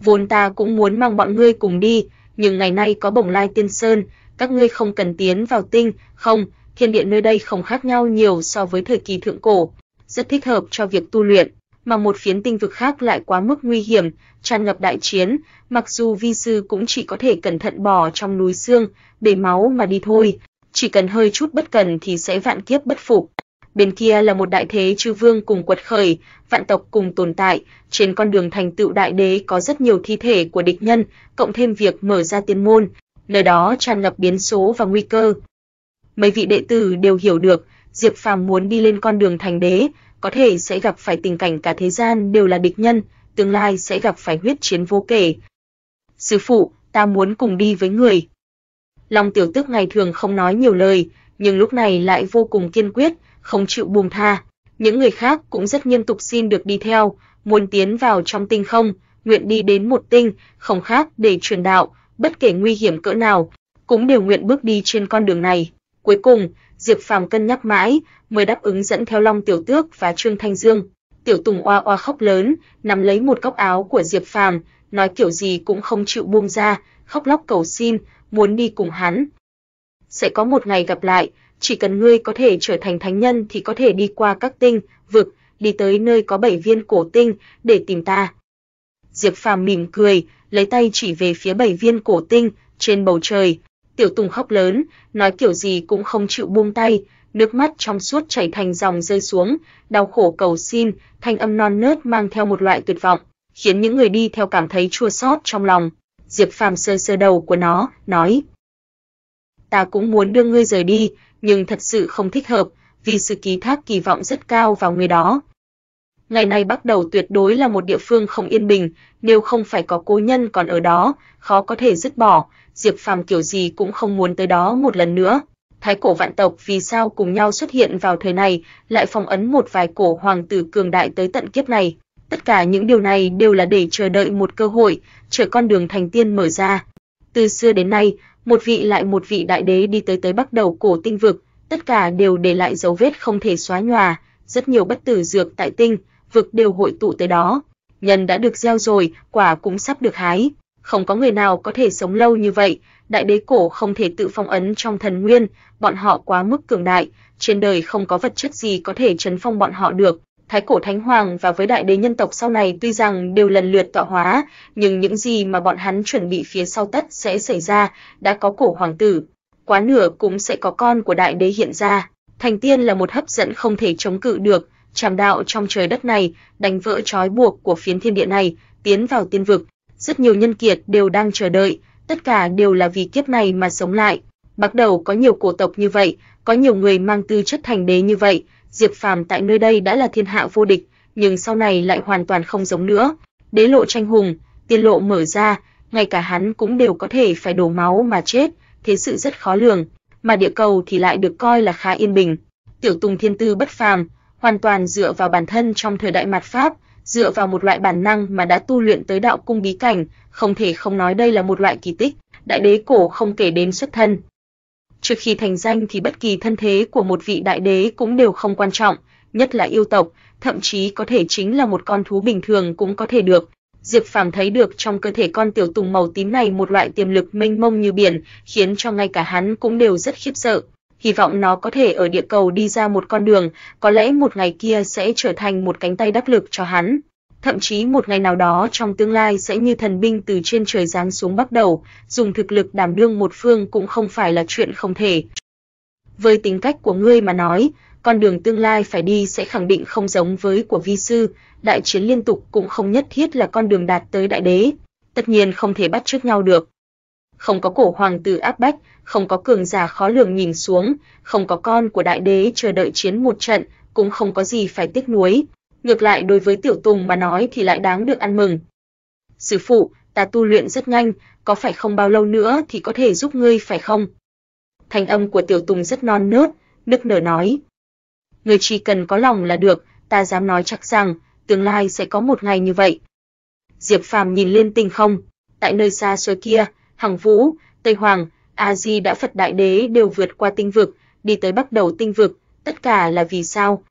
Vốn ta cũng muốn mang bọn ngươi cùng đi, nhưng ngày nay có bổng lai tiên sơn, các ngươi không cần tiến vào tinh, không, thiên địa nơi đây không khác nhau nhiều so với thời kỳ thượng cổ, rất thích hợp cho việc tu luyện mà một phiến tinh vực khác lại quá mức nguy hiểm, tràn ngập đại chiến, mặc dù vi sư cũng chỉ có thể cẩn thận bò trong núi xương, để máu mà đi thôi, chỉ cần hơi chút bất cần thì sẽ vạn kiếp bất phục. Bên kia là một đại thế chư vương cùng quật khởi, vạn tộc cùng tồn tại, trên con đường thành tựu đại đế có rất nhiều thi thể của địch nhân, cộng thêm việc mở ra tiên môn, nơi đó tràn ngập biến số và nguy cơ. Mấy vị đệ tử đều hiểu được, Diệp Phàm muốn đi lên con đường thành đế, có thể sẽ gặp phải tình cảnh cả thế gian đều là địch nhân, tương lai sẽ gặp phải huyết chiến vô kể. Sư phụ, ta muốn cùng đi với người. Long tiểu tức ngày thường không nói nhiều lời, nhưng lúc này lại vô cùng kiên quyết, không chịu buông tha. Những người khác cũng rất nghiêm túc xin được đi theo, muốn tiến vào trong tinh không, nguyện đi đến một tinh, không khác để truyền đạo, bất kể nguy hiểm cỡ nào, cũng đều nguyện bước đi trên con đường này. Cuối cùng, Diệp Phàm cân nhắc mãi, mới đáp ứng dẫn theo Long Tiểu Tước và Trương Thanh Dương. Tiểu Tùng oa oa khóc lớn, nắm lấy một góc áo của Diệp Phàm, nói kiểu gì cũng không chịu buông ra, khóc lóc cầu xin, muốn đi cùng hắn. Sẽ có một ngày gặp lại, chỉ cần ngươi có thể trở thành thánh nhân thì có thể đi qua các tinh, vực, đi tới nơi có bảy viên cổ tinh để tìm ta. Diệp Phàm mỉm cười, lấy tay chỉ về phía bảy viên cổ tinh trên bầu trời, Tiểu Tùng khóc lớn, nói kiểu gì cũng không chịu buông tay, nước mắt trong suốt chảy thành dòng rơi xuống, đau khổ cầu xin, thanh âm non nớt mang theo một loại tuyệt vọng, khiến những người đi theo cảm thấy chua xót trong lòng. Diệp Phàm sơ sơ đầu của nó, nói: "Ta cũng muốn đưa ngươi rời đi, nhưng thật sự không thích hợp, vì sự ký thác kỳ vọng rất cao vào người đó." Ngày nay bắt đầu tuyệt đối là một địa phương không yên bình, nếu không phải có cố nhân còn ở đó, khó có thể dứt bỏ, Diệp Phàm kiểu gì cũng không muốn tới đó một lần nữa. Thái cổ vạn tộc vì sao cùng nhau xuất hiện vào thời này, lại phong ấn một vài cổ hoàng tử cường đại tới tận kiếp này. Tất cả những điều này đều là để chờ đợi một cơ hội, chờ con đường thành tiên mở ra. Từ xưa đến nay, một vị lại một vị đại đế đi tới tới bắt đầu cổ tinh vực, tất cả đều để lại dấu vết không thể xóa nhòa, rất nhiều bất tử dược tại tinh vực đều hội tụ tới đó. Nhân đã được gieo rồi, quả cũng sắp được hái không có người nào có thể sống lâu như vậy, đại đế cổ không thể tự phong ấn trong thần nguyên, bọn họ quá mức cường đại, trên đời không có vật chất gì có thể trấn phong bọn họ được. Thái cổ thánh hoàng và với đại đế nhân tộc sau này tuy rằng đều lần lượt tọa hóa, nhưng những gì mà bọn hắn chuẩn bị phía sau tất sẽ xảy ra, đã có cổ hoàng tử, quá nửa cũng sẽ có con của đại đế hiện ra. Thành tiên là một hấp dẫn không thể chống cự được, trảm đạo trong trời đất này, đánh vỡ trói buộc của phiến thiên địa này, tiến vào tiên vực, rất nhiều nhân kiệt đều đang chờ đợi, tất cả đều là vì kiếp này mà sống lại. Bắt đầu có nhiều cổ tộc như vậy, có nhiều người mang tư chất thành đế như vậy, Diệp Phàm tại nơi đây đã là thiên hạ vô địch, nhưng sau này lại hoàn toàn không giống nữa. Đế lộ tranh hùng, tiên lộ mở ra, ngay cả hắn cũng đều có thể phải đổ máu mà chết, thế sự rất khó lường, mà địa cầu thì lại được coi là khá yên bình. Tiểu Tùng Thiên Tư bất phàm, hoàn toàn dựa vào bản thân trong thời đại mạt pháp, dựa vào một loại bản năng mà đã tu luyện tới đạo cung bí cảnh, không thể không nói đây là một loại kỳ tích, đại đế cổ không kể đến xuất thân. Trước khi thành danh thì bất kỳ thân thế của một vị đại đế cũng đều không quan trọng, nhất là yêu tộc, thậm chí có thể chính là một con thú bình thường cũng có thể được. Diệp Phàm thấy được trong cơ thể con tiểu tùng màu tím này một loại tiềm lực mênh mông như biển, khiến cho ngay cả hắn cũng đều rất khiếp sợ hy vọng nó có thể ở địa cầu đi ra một con đường, có lẽ một ngày kia sẽ trở thành một cánh tay đắc lực cho hắn. Thậm chí một ngày nào đó trong tương lai sẽ như thần binh từ trên trời giáng xuống bắt đầu, dùng thực lực đảm đương một phương cũng không phải là chuyện không thể. Với tính cách của ngươi mà nói, con đường tương lai phải đi sẽ khẳng định không giống với của vi sư, đại chiến liên tục cũng không nhất thiết là con đường đạt tới đại đế, tất nhiên không thể bắt chước nhau được. Không có cổ hoàng tử áp bách, không có cường giả khó lường nhìn xuống, không có con của đại đế chờ đợi chiến một trận, cũng không có gì phải tiếc nuối. Ngược lại đối với Tiểu Tùng mà nói thì lại đáng được ăn mừng. Sư phụ, ta tu luyện rất nhanh, có phải không bao lâu nữa thì có thể giúp ngươi phải không? Thanh âm của Tiểu Tùng rất non nớt, nức nở nói. Ngươi chỉ cần có lòng là được, ta dám nói chắc rằng tương lai sẽ có một ngày như vậy. Diệp Phàm nhìn lên tinh không, tại nơi xa xôi kia, Hằng Vũ, Tây Hoàng, A Di đã Phật Đại Đế đều vượt qua tinh vực, đi tới bắt đầu tinh vực, tất cả là vì sao?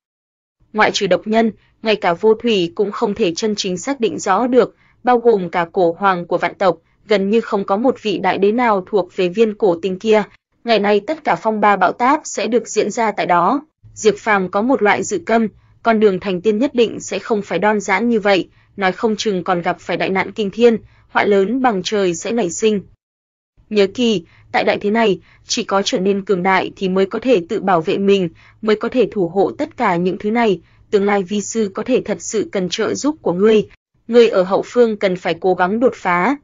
Ngoại trừ độc nhân, ngay cả vô thủy cũng không thể chân chính xác định rõ được, bao gồm cả cổ hoàng của vạn tộc, gần như không có một vị đại đế nào thuộc về viên cổ tinh kia. Ngày nay tất cả phong ba bão táp sẽ được diễn ra tại đó. Diệp Phàm có một loại dự cảm, con đường thành tiên nhất định sẽ không phải đơn giản như vậy, nói không chừng còn gặp phải đại nạn kinh thiên, họa lớn bằng trời sẽ nảy sinh. Nhớ kỳ, tại đại thế này, chỉ có trở nên cường đại thì mới có thể tự bảo vệ mình, mới có thể thủ hộ tất cả những thứ này, tương lai vi sư có thể thật sự cần trợ giúp của ngươi, ngươi ở hậu phương cần phải cố gắng đột phá.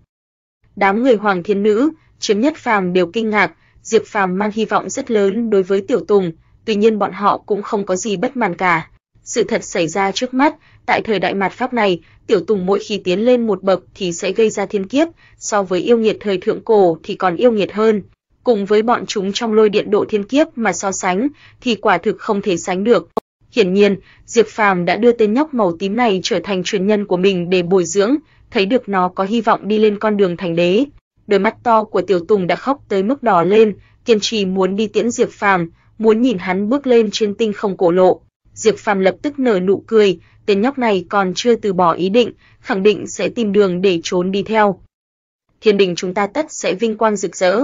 Đám người Hoàng Thiên Nữ, Chiếm Nhất Phàm đều kinh ngạc, Diệp Phàm mang hy vọng rất lớn đối với Tiểu Tùng, tuy nhiên bọn họ cũng không có gì bất mãn cả. Sự thật xảy ra trước mắt, Tại thời đại mạt pháp này, tiểu tùng mỗi khi tiến lên một bậc thì sẽ gây ra thiên kiếp, so với yêu nghiệt thời thượng cổ thì còn yêu nghiệt hơn. Cùng với bọn chúng trong lôi điện độ thiên kiếp mà so sánh thì quả thực không thể sánh được. Hiển nhiên, Diệp Phàm đã đưa tên nhóc màu tím này trở thành truyền nhân của mình để bồi dưỡng, thấy được nó có hy vọng đi lên con đường thành đế. Đôi mắt to của Tiểu Tùng đã khóc tới mức đỏ lên, kiên trì muốn đi tiễn Diệp Phàm, muốn nhìn hắn bước lên trên tinh không cổ lộ. Diệp Phàm lập tức nở nụ cười, tên nhóc này còn chưa từ bỏ ý định, khẳng định sẽ tìm đường để trốn đi theo. Thiên đình chúng ta tất sẽ vinh quang rực rỡ.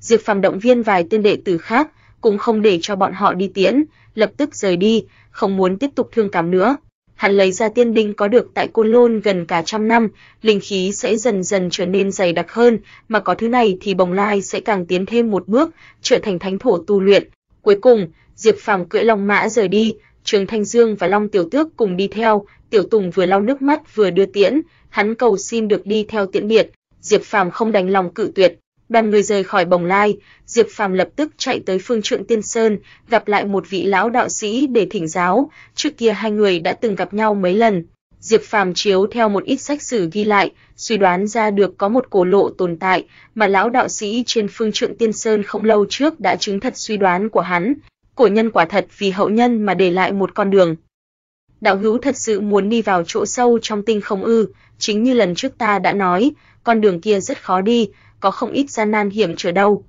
Diệp Phàm động viên vài tên đệ tử khác, cũng không để cho bọn họ đi tiễn, lập tức rời đi, không muốn tiếp tục thương cảm nữa. Hắn lấy ra tiên đinh có được tại Côn Lôn gần cả trăm năm, linh khí sẽ dần dần trở nên dày đặc hơn, mà có thứ này thì Bồng Lai sẽ càng tiến thêm một bước, trở thành thánh thổ tu luyện. Cuối cùng, Diệp Phàm cưỡi long mã rời đi, Trường Thanh Dương và Long Tiểu Tước cùng đi theo, Tiểu Tùng vừa lau nước mắt vừa đưa tiễn, hắn cầu xin được đi theo tiễn biệt, Diệp Phàm không đành lòng cự tuyệt. Đoàn người rời khỏi Bồng Lai, Diệp Phàm lập tức chạy tới Phương Trượng Tiên Sơn, gặp lại một vị lão đạo sĩ để thỉnh giáo, trước kia hai người đã từng gặp nhau mấy lần. Diệp Phàm chiếu theo một ít sách sử ghi lại, suy đoán ra được có một cổ lộ tồn tại mà lão đạo sĩ trên Phương Trượng Tiên Sơn không lâu trước đã chứng thật suy đoán của hắn, của nhân quả thật vì hậu nhân mà để lại một con đường. Đạo hữu thật sự muốn đi vào chỗ sâu trong tinh không ư? Chính như lần trước ta đã nói, con đường kia rất khó đi, có không ít gian nan hiểm trở đâu.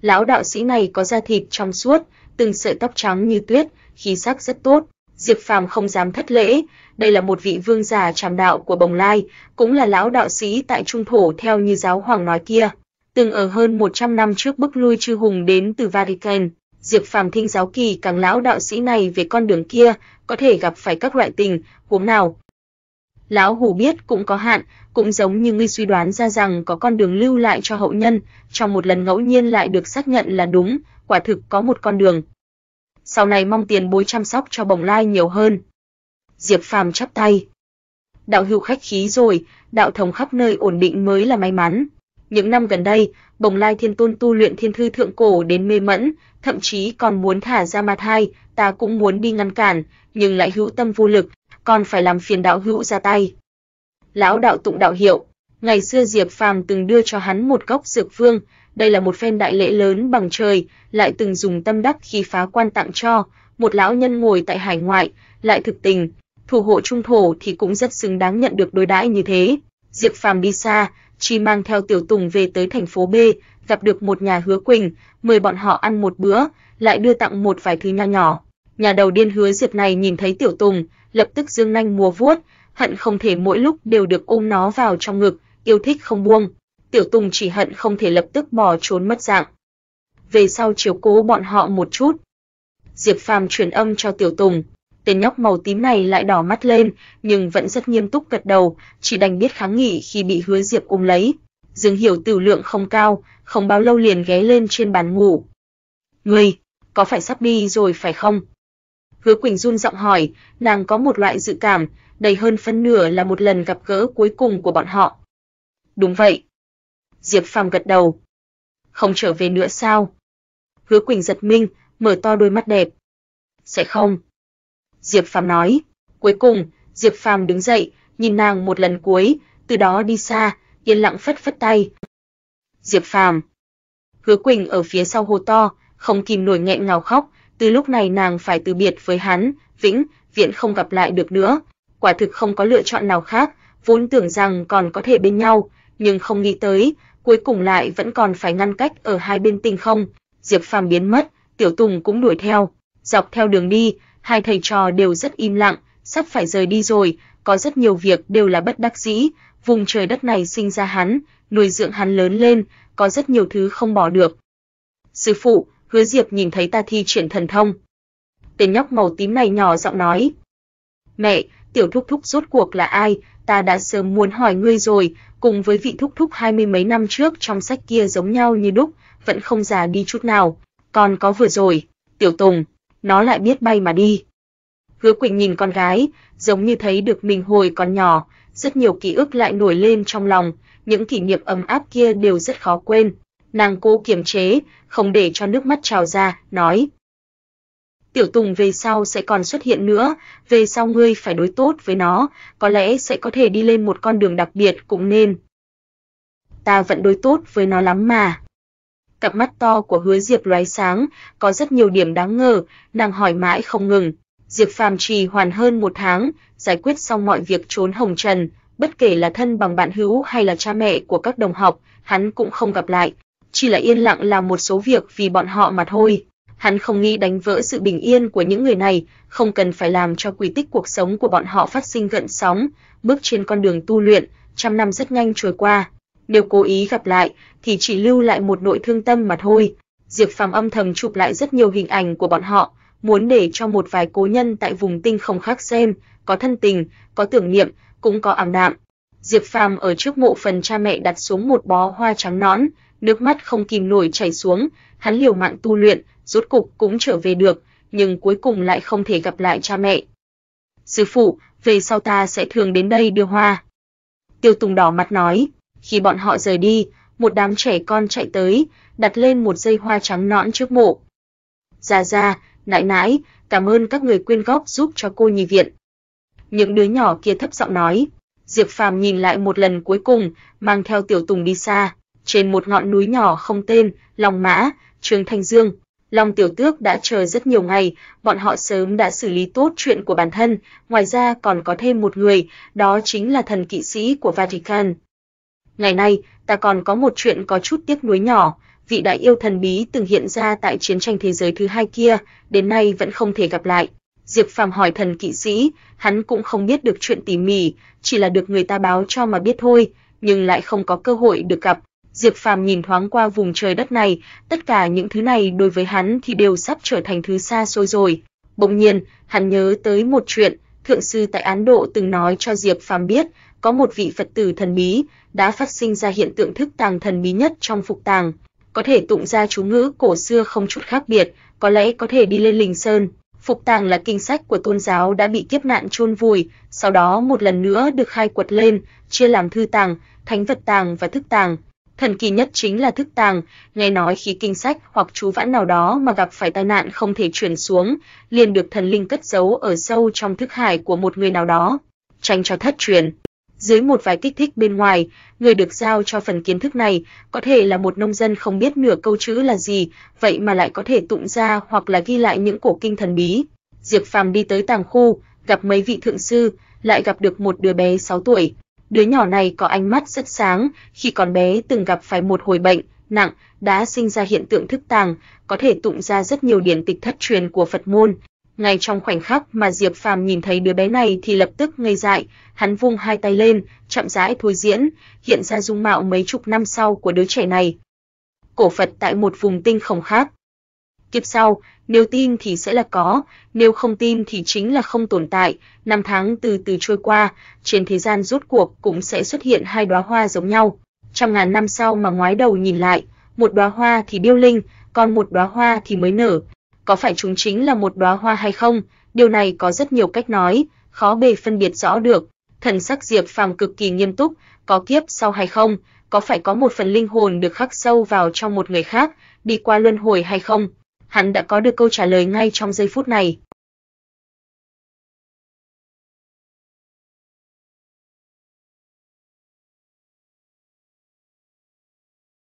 Lão đạo sĩ này có da thịt trong suốt, từng sợi tóc trắng như tuyết, khí sắc rất tốt. Diệp Phàm không dám thất lễ, đây là một vị vương giả trảm đạo của Bồng Lai, cũng là lão đạo sĩ tại trung thổ theo như giáo hoàng nói kia, từng ở hơn 100 năm trước bức lui chư hùng đến từ Vatican, Diệp Phàm thinh giáo kỳ càng lão đạo sĩ này về con đường kia, có thể gặp phải các loại tình huống nào. Lão hủ biết cũng có hạn, cũng giống như ngươi suy đoán ra rằng có con đường lưu lại cho hậu nhân, trong một lần ngẫu nhiên lại được xác nhận là đúng, quả thực có một con đường. Sau này mong tiền bối chăm sóc cho Bồng Lai nhiều hơn. Diệp Phàm chắp tay. Đạo hữu khách khí rồi, đạo thống khắp nơi ổn định mới là may mắn. Những năm gần đây, Bồng Lai Thiên Tôn tu luyện thiên thư thượng cổ đến mê mẫn, thậm chí còn muốn thả ra ma thai, ta cũng muốn đi ngăn cản, nhưng lại hữu tâm vô lực, còn phải làm phiền đạo hữu ra tay. Lão đạo tụng đạo hiệu, ngày xưa Diệp Phàm từng đưa cho hắn một gốc dược vương, đây là một phen đại lễ lớn bằng trời, lại từng dùng tâm đắc khi phá quan tặng cho, một lão nhân ngồi tại hải ngoại, lại thực tình, thủ hộ trung thổ thì cũng rất xứng đáng nhận được đối đãi như thế. Diệp Phàm đi xa, Chi mang theo Tiểu Tùng về tới thành phố B, gặp được một nhà hứa Quỳnh, mời bọn họ ăn một bữa, lại đưa tặng một vài thứ nho nhỏ. Nhà đầu điên hứa Diệp này nhìn thấy Tiểu Tùng, lập tức dương nanh múa vuốt, hận không thể mỗi lúc đều được ôm nó vào trong ngực, yêu thích không buông. Tiểu Tùng chỉ hận không thể lập tức bỏ trốn mất dạng. Về sau chiếu cố bọn họ một chút. Diệp Phàm truyền âm cho Tiểu Tùng, Tên nhóc màu tím này lại đỏ mắt lên, nhưng vẫn rất nghiêm túc gật đầu, chỉ đành biết kháng nghị khi bị Hứa Diệp ôm lấy. Dương Hiểu tử lượng không cao, không bao lâu liền ghé lên trên bàn ngủ. "Ngươi, có phải sắp đi rồi phải không?" Hứa Quỳnh run giọng hỏi, nàng có một loại dự cảm, đầy hơn phân nửa là một lần gặp gỡ cuối cùng của bọn họ. "Đúng vậy." Diệp Phàm gật đầu. "Không trở về nữa sao?" Hứa Quỳnh giật mình, mở to đôi mắt đẹp. "Sẽ không." Diệp Phàm nói. Cuối cùng, Diệp Phàm đứng dậy, nhìn nàng một lần cuối, từ đó đi xa, yên lặng phất phất tay. Diệp Phàm. Hứa Quỳnh ở phía sau hô to, không kìm nổi nghẹn ngào khóc, từ lúc này nàng phải từ biệt với hắn, vĩnh viễn không gặp lại được nữa. Quả thực không có lựa chọn nào khác, vốn tưởng rằng còn có thể bên nhau, nhưng không nghĩ tới, cuối cùng lại vẫn còn phải ngăn cách ở hai bên tinh không. Diệp Phàm biến mất, Tiểu Tùng cũng đuổi theo, dọc theo đường đi, hai thầy trò đều rất im lặng, sắp phải rời đi rồi, có rất nhiều việc đều là bất đắc dĩ, vùng trời đất này sinh ra hắn, nuôi dưỡng hắn lớn lên, có rất nhiều thứ không bỏ được. Sư phụ, Hứa Diệp nhìn thấy ta thi triển thần thông. Tên nhóc màu tím này nhỏ giọng nói. Mẹ, tiểu thúc thúc rốt cuộc là ai, ta đã sớm muốn hỏi ngươi rồi, cùng với vị thúc thúc hai mươi mấy năm trước trong sách kia giống nhau như đúc, vẫn không già đi chút nào. Còn có vừa rồi, tiểu Tùng, nó lại biết bay mà đi. Hứa Quỳnh nhìn con gái, giống như thấy được mình hồi còn nhỏ, rất nhiều ký ức lại nổi lên trong lòng, những kỷ niệm ấm áp kia đều rất khó quên. Nàng cố kiềm chế, không để cho nước mắt trào ra, nói: "Tiểu Tùng về sau sẽ còn xuất hiện nữa, về sau ngươi phải đối tốt với nó, có lẽ sẽ có thể đi lên một con đường đặc biệt cũng nên." Ta vẫn đối tốt với nó lắm mà. Cặp mắt to của Hứa Diệp lóe sáng, có rất nhiều điểm đáng ngờ, nàng hỏi mãi không ngừng. Diệp Phàm trì hoàn hơn một tháng, giải quyết xong mọi việc trốn Hồng Trần, bất kể là thân bằng bạn hữu hay là cha mẹ của các đồng học, hắn cũng không gặp lại, chỉ là yên lặng làm một số việc vì bọn họ mà thôi. Hắn không nghĩ đánh vỡ sự bình yên của những người này, không cần phải làm cho quy tích cuộc sống của bọn họ phát sinh gợn sóng, bước trên con đường tu luyện, trăm năm rất nhanh trôi qua nếu cố ý gặp lại thì chỉ lưu lại một nỗi thương tâm mà thôi. Diệp Phàm âm thầm chụp lại rất nhiều hình ảnh của bọn họ, muốn để cho một vài cố nhân tại vùng tinh không khác xem, có thân tình, có tưởng niệm, cũng có ảm đạm. Diệp Phàm ở trước mộ phần cha mẹ đặt xuống một bó hoa trắng nõn, nước mắt không kìm nổi chảy xuống, hắn liều mạng tu luyện, rốt cục cũng trở về được, nhưng cuối cùng lại không thể gặp lại cha mẹ. Sư phụ, về sau ta sẽ thường đến đây đưa hoa. Tiêu Tùng đỏ mặt nói. Khi bọn họ rời đi, một đám trẻ con chạy tới, đặt lên một dây hoa trắng nõn trước mộ. "Gia gia, nãi nãi, cảm ơn các người quyên góp giúp cho cô nhi viện." Những đứa nhỏ kia thấp giọng nói. Diệp Phàm nhìn lại một lần cuối cùng, mang theo Tiểu Tùng đi xa, trên một ngọn núi nhỏ không tên, Long Mã, Trương Thanh Dương, Long Tiểu Tước đã chờ rất nhiều ngày, bọn họ sớm đã xử lý tốt chuyện của bản thân, ngoài ra còn có thêm một người, đó chính là thần kỵ sĩ của Vatican, Ngày nay, ta còn có một chuyện có chút tiếc nuối nhỏ, vị đại yêu thần bí từng hiện ra tại chiến tranh thế giới thứ hai kia, đến nay vẫn không thể gặp lại. Diệp Phàm hỏi thần kỵ sĩ, hắn cũng không biết được chuyện tỉ mỉ, chỉ là được người ta báo cho mà biết thôi, nhưng lại không có cơ hội được gặp. Diệp Phàm nhìn thoáng qua vùng trời đất này, tất cả những thứ này đối với hắn thì đều sắp trở thành thứ xa xôi rồi. Bỗng nhiên, hắn nhớ tới một chuyện, thượng sư tại Ấn Độ từng nói cho Diệp Phàm biết, có một vị Phật tử thần bí đã phát sinh ra hiện tượng thức tàng thần bí nhất trong phục tàng, có thể tụng ra chú ngữ cổ xưa không chút khác biệt, có lẽ có thể đi lên Linh Sơn. Phục tàng là kinh sách của tôn giáo đã bị kiếp nạn chôn vùi, sau đó một lần nữa được khai quật lên, chia làm thư tàng, thánh vật tàng và thức tàng. Thần kỳ nhất chính là thức tàng, nghe nói khi kinh sách hoặc chú vãn nào đó mà gặp phải tai nạn không thể chuyển xuống, liền được thần linh cất giấu ở sâu trong thức hải của một người nào đó, tránh cho thất truyền. Dưới một vài kích thích bên ngoài, người được giao cho phần kiến thức này có thể là một nông dân không biết nửa câu chữ là gì, vậy mà lại có thể tụng ra hoặc là ghi lại những cổ kinh thần bí. Diệp Phàm đi tới tàng khu, gặp mấy vị thượng sư, lại gặp được một đứa bé 6 tuổi, Đứa nhỏ này có ánh mắt rất sáng, khi còn bé từng gặp phải một hồi bệnh nặng, đã sinh ra hiện tượng thức tàng, có thể tụng ra rất nhiều điển tịch thất truyền của Phật môn. Ngay trong khoảnh khắc mà Diệp Phàm nhìn thấy đứa bé này thì lập tức ngây dại, hắn vung hai tay lên, chậm rãi thôi diễn, hiện ra dung mạo mấy chục năm sau của đứa trẻ này. Cổ Phật tại một vùng tinh không khác kiếp sau, nếu tin thì sẽ là có, nếu không tin thì chính là không tồn tại. Năm tháng từ từ trôi qua, trên thế gian rốt cuộc cũng sẽ xuất hiện hai đóa hoa giống nhau. Trong ngàn năm sau mà ngoái đầu nhìn lại, một đóa hoa thì điêu linh, còn một đóa hoa thì mới nở. Có phải chúng chính là một đóa hoa hay không? Điều này có rất nhiều cách nói, khó bề phân biệt rõ được. Thần sắc Diệp Phàm cực kỳ nghiêm túc, có kiếp sau hay không, có phải có một phần linh hồn được khắc sâu vào trong một người khác, đi qua luân hồi hay không? hắn đã có được câu trả lời ngay trong giây phút này.